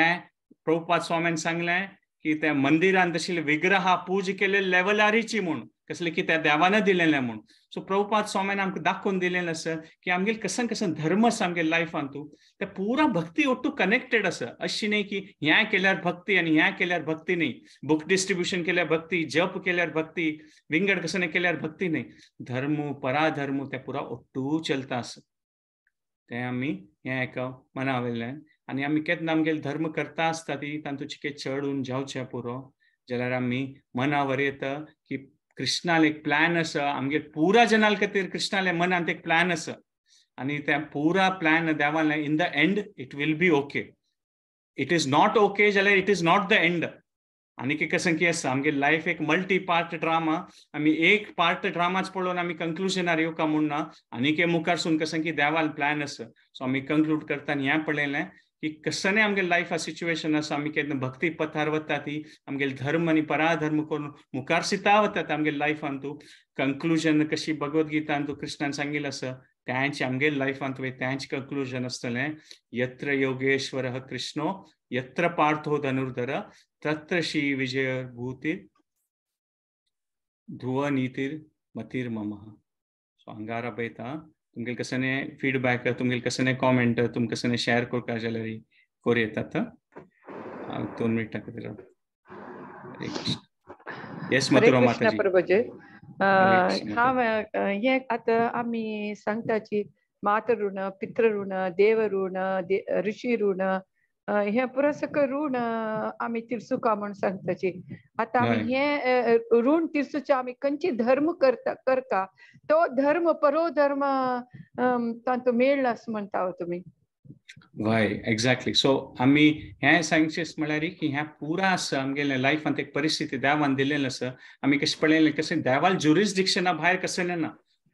प्रभुपाद स्वाम्यान सांगलें की त्या मंदिरान तशी विग्रहा पूज केले लेवलारीची म्हणून कसले की त्या देवानं दिलेले म्हणून सो प्रभुपाद स्वाम्यान आमकां दाखोवन दिलेलें आसा की आमगे कसं कसन धर्म आसा आमगे लायफान तूं ते पुरा भक्ती ओटू कनेक्टेड आसा अशी न्ही की हें केल्यार भक्ती आनी हें केल्यार भक्ती न्ही बुक डिस्ट्रीब्युशन केल्यार भक्ती जप केल्यार भक्ती विंगड कसं केल्यार भक्ती नाही धर्म पराधर्म ते पुरा ओट्टू चलता आसा ते आमी हें एका मना आनी आमी केन्ना आमगेले धर्म करता आसता ती तांतू कितें चड उन जावचे पुरो जाल्यार आमी मना वर येता की कृष्णाल एक प्लॅन आसा आमगे पुरा जनाल खातीर कृष्णाले मनांत एक प्लॅन आसा आणि त्या पुरा प्लॅन देवाले in the end it will be okay it is not okay जाल्यार it is not the end आनी कसं की आसा आमगे लायफ एक मल्टी पार्ट ड्रामा आम्ही एक पार्ट ड्रामाच पळोवन आम्ही कंक्लुजनार का म्हूण ना आणि मुखार कसं की देवाल प्लॅन आसा सो आम्ही कंक्लूड करता आनी हें पळयलें की कशाने आमगे लाईफ सिच्युएशन आसा आमी केन्ना भक्ती पथार वतात ती आमगेले धर्म आणि पराधर्म करून मुखार सिता वतात आमगे लायफान तूं कंक्लुजन कशी भगवत गीतान तूं कृष्णान सांगील आसा त्यांचे आमगे लायफान तुवें त्यांचे कंक्लुजन आसतलें यत्र योगेश्वर कृष्णो यत्र पार्थो धनुर्धर तत्र श्री विजय भूतीर धुवनितीर मतीर मम सो अंगारा बैता तुमगेल कसने फीडबॅक तुमगेल कसने कॉमेंट तुम कसने शेअर करपाक जाल्यार कोर येतात दोन मिनिट खातीर येस मथुरा माता प्रभुजी हा हे आतां आमी सांगताची मातृण पितृण देवऋण ऋषी ऋण हे पुरसक ऋण आम्ही तिरसुका म्हण सांगताची आता आम्ही हे ऋण तिरसुचे आम्ही कंची धर्म करता करता तो धर्म परो धर्म तांतू म्हणता म्हणटा हो तुम्ही वाय एक्झॅक्टली सो आम्ही हे सांगचेच म्हळ्यार की हे पुरा आसा आमगेले लायफांत एक परिस्थिती देवान दिलेलं आसा आमी कसे पळयलें कशें देवाल ज्युरिस्डिक्शना भायर कशें ना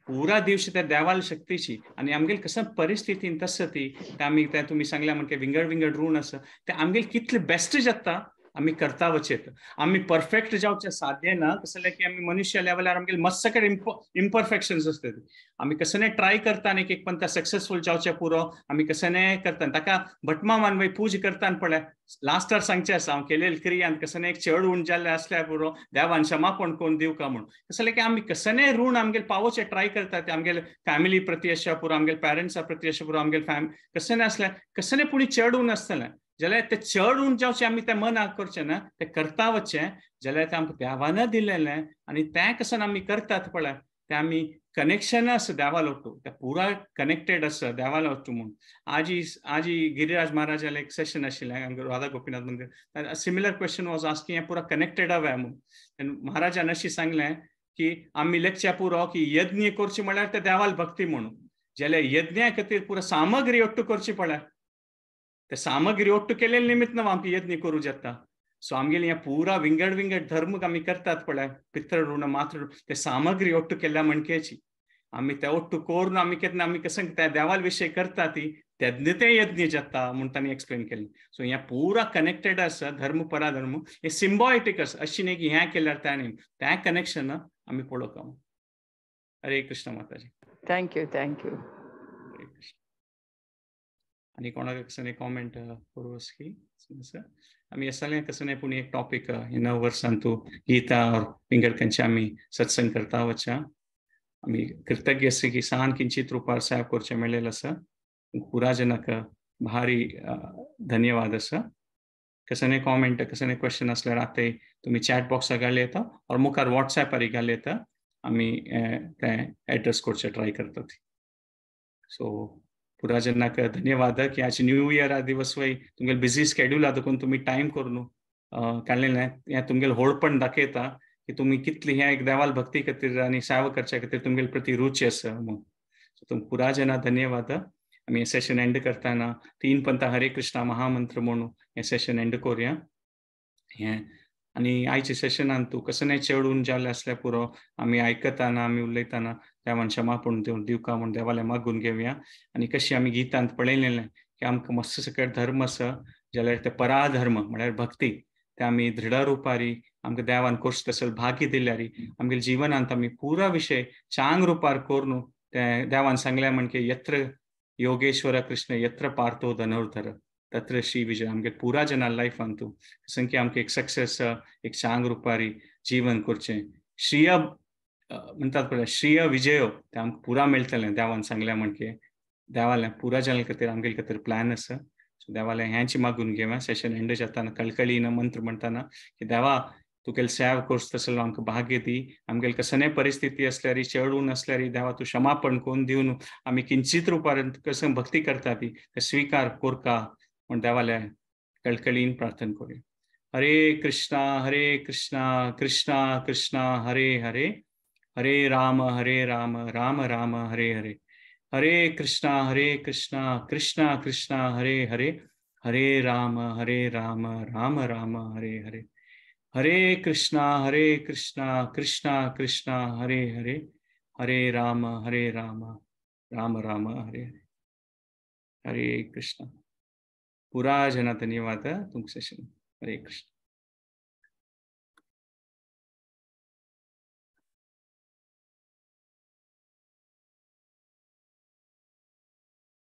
पुरा दिवशी त्या देवाला शक्तीची आणि आमगेल कसं परिस्थिती तस ती ते आम्ही त्या तुम्ही सांगल्या म्हणते विंगड विंगड ऋण असं ते आमगेल कितले बेस्ट जगता आमी करता वचेत आमी परफेक्ट जावचे साध्य ना कसं की आमी मनुष्य लेवलार आमगेले मस्त इम्परफेक्शन असते आम्ही आमी नाही ट्राय करता आनी एक पण सक्सेसफुल जावचे पुरो आमी नाही करता ताका भटमा मानवय पूज करता पळय लास्टार सांगचें आसा हांव क्रिया क्रियान कसने एक चेड उण जाल्लें असल्या पुरो देवान क्षमा कोण कोण दिवं का म्हणून कसं की आमी नाही ऋण आमगेले पावचे ट्राय करता ते आमगेले फॅमिली प्रती अशा पुरो आमगेले पेरंट्सा प्रती अशा पुरो आमगेले फॅम असल्या कसं नाही पूण चेड उण आसतलें जाल्यार ते चड जावचें आमी तें मन करचें ना तें करता वचचें जाल्यार तें आमकां देवान दिलेलें आनी तें कसून आमी करतात पळय तें आमी कनेक्शन आसा देवा लोटू ते पुरा कनेक्टेड आसा देवा लोटू म्हणून आजी आजी गिरीराज महाराजाले एक सेशन आशिल्लें राधा गोपीनाथ मंदिर सिमिलर क्वेश्चन वॉज की हें पुरा कनेक्टेड हवे म्हण महाराजान अशी सांगलें की आमी लेक्चर पुरो की यज्ञ करची म्हळ्यार ते देवाल भक्ती म्हणून जाल्यार यज्ञा खातीर पुरो सामग्री ओट्टू करची पळय ते सामग्री ओट्टू केलेल्या निमित्त आम्ही यज्ञ करूं जाता सो आमगेली या पुरा विंगड विंगड धर्म आमी करतात पळय पित्र ऋण मात्र ते सामग्री ओट्टू केल्या म्हणकेची आम्ही ते ओट्टू कोरून आमी केन्ना आमी कसं त्या देवाल विषय करता ती ते यज्ञ जाता म्हणून त्यांनी एक्सप्लेन केले सो या पुरा कनेक्टेड आसा धर्म परा धर्म सिम्बॉयटिक सिम्बॉयटीक अशी नाही की हें केल्यार त्या कनेक्शन आमी पळोवंक हरे कृष्ण माताजी थँक्यू थँक्यू आणि कोणाक कसं कॉमेंट करू की आम्ही येसाले कसं पुणे एक टॉपिक हे नऊ वर्सान गीता और पिंगडकांचे आम्ही सत्संग करता वचा आम्ही कृतज्ञ असे की सहान किंचित रुपार साहेब करचें मेळ्ळेलें आसा पुराजनक भारी धन्यवाद असं कसं कॉमेंट कसं क्वेश्चन असल्या राहते तुम्ही चॅट बॉक्स घाल येता और मुखार व्हॉट्सॲपवर घाल येता आम्ही काय एड्रेस करचे ट्राय करतो सो ಪುರಾಜನಕ್ಕೆ धन्यवाद की आज न्यू इयर ಆ दिवस ವೈ तुमगेल बिझी स्केड्यूल देखून तुम्ही टाइम करून काडलेले हे तुमगेल होळपण दाखयता की तुम्ही कितली ह्या एक देवाल भक्ती खातीर आणि सेवा करच्या खातीर तुमगेल प्रती रुची आसा म्हणून तुम पुराजना धन्यवाद आम्ही हे सेशन एंड करताना तीन पंथा हरे कृष्णा महामंत्र म्हणून हे सेशन एंड करूया हे आणि आईचे सेशन आणतो कसं नाही चेडून जाल्ले असल्या पुरो आम्ही ऐकताना आम्ही उलयताना त्या मनशा मापून देऊन दिवका म्हणून देवाले मागून घेवया आणि कशी आम्ही गीतांत पळयलेलें की आमकां मस्त सकयल धर्म आसा जाल्यार ते पराधर्म म्हणजे भक्ती ते आम्ही दृढ रुपारी आमकां देवान कोर्स तसल भागी दिल्यारी आमगे जिवनांत आमी पुरा विषय चांग रुपार कोरून ते देवान सांगल्या म्हणके यत्र योगेश्वर कृष्ण यत्र पार्थो धनुर्धर तत्र श्री विजय पुरा पुरा लाईफ ಲೈಫ್ अंतु ಸಂಖ್ಯೆ एक सक्सेस एक चांग रुपारी जीवन करचे श्रीय म्हणतात पळय श्रीय विजयो ते आमकां पुरा मेळटलें देवान सांगल्या म्हणके देवालें पुरा जना खातीर आमगे खातीर प्लॅन आसा सो देवालें ह्यांची मागून घेवया सेशन एंड जाताना कळकळी मंत्र म्हणताना की देवा केल सेव कोर्स तसलो आमकां भाग्य दी आमगेल कसने परिस्थिती असल्यारी चेडून असल्यारी देवा तू क्षमापण कोण देऊन आम्ही किंचित रुपान कसं भक्ती करता ती स्वीकार कोरका म्हणटावाल्या कळकळीन प्रार्थना करूया हरे कृष्णा हरे कृष्णा कृष्णा कृष्णा हरे हरे हरे राम हरे राम राम राम हरे हरे हरे कृष्णा हरे कृष्णा कृष्णा कृष्णा हरे हरे हरे राम हरे राम राम राम हरे हरे हरे कृष्णा हरे कृष्णा कृष्णा कृष्णा हरे हरे हरे राम हरे राम राम राम हरे हरे हरे कृष्णा पुरा धन्यवाद वात तुमचं हरे कृष्ण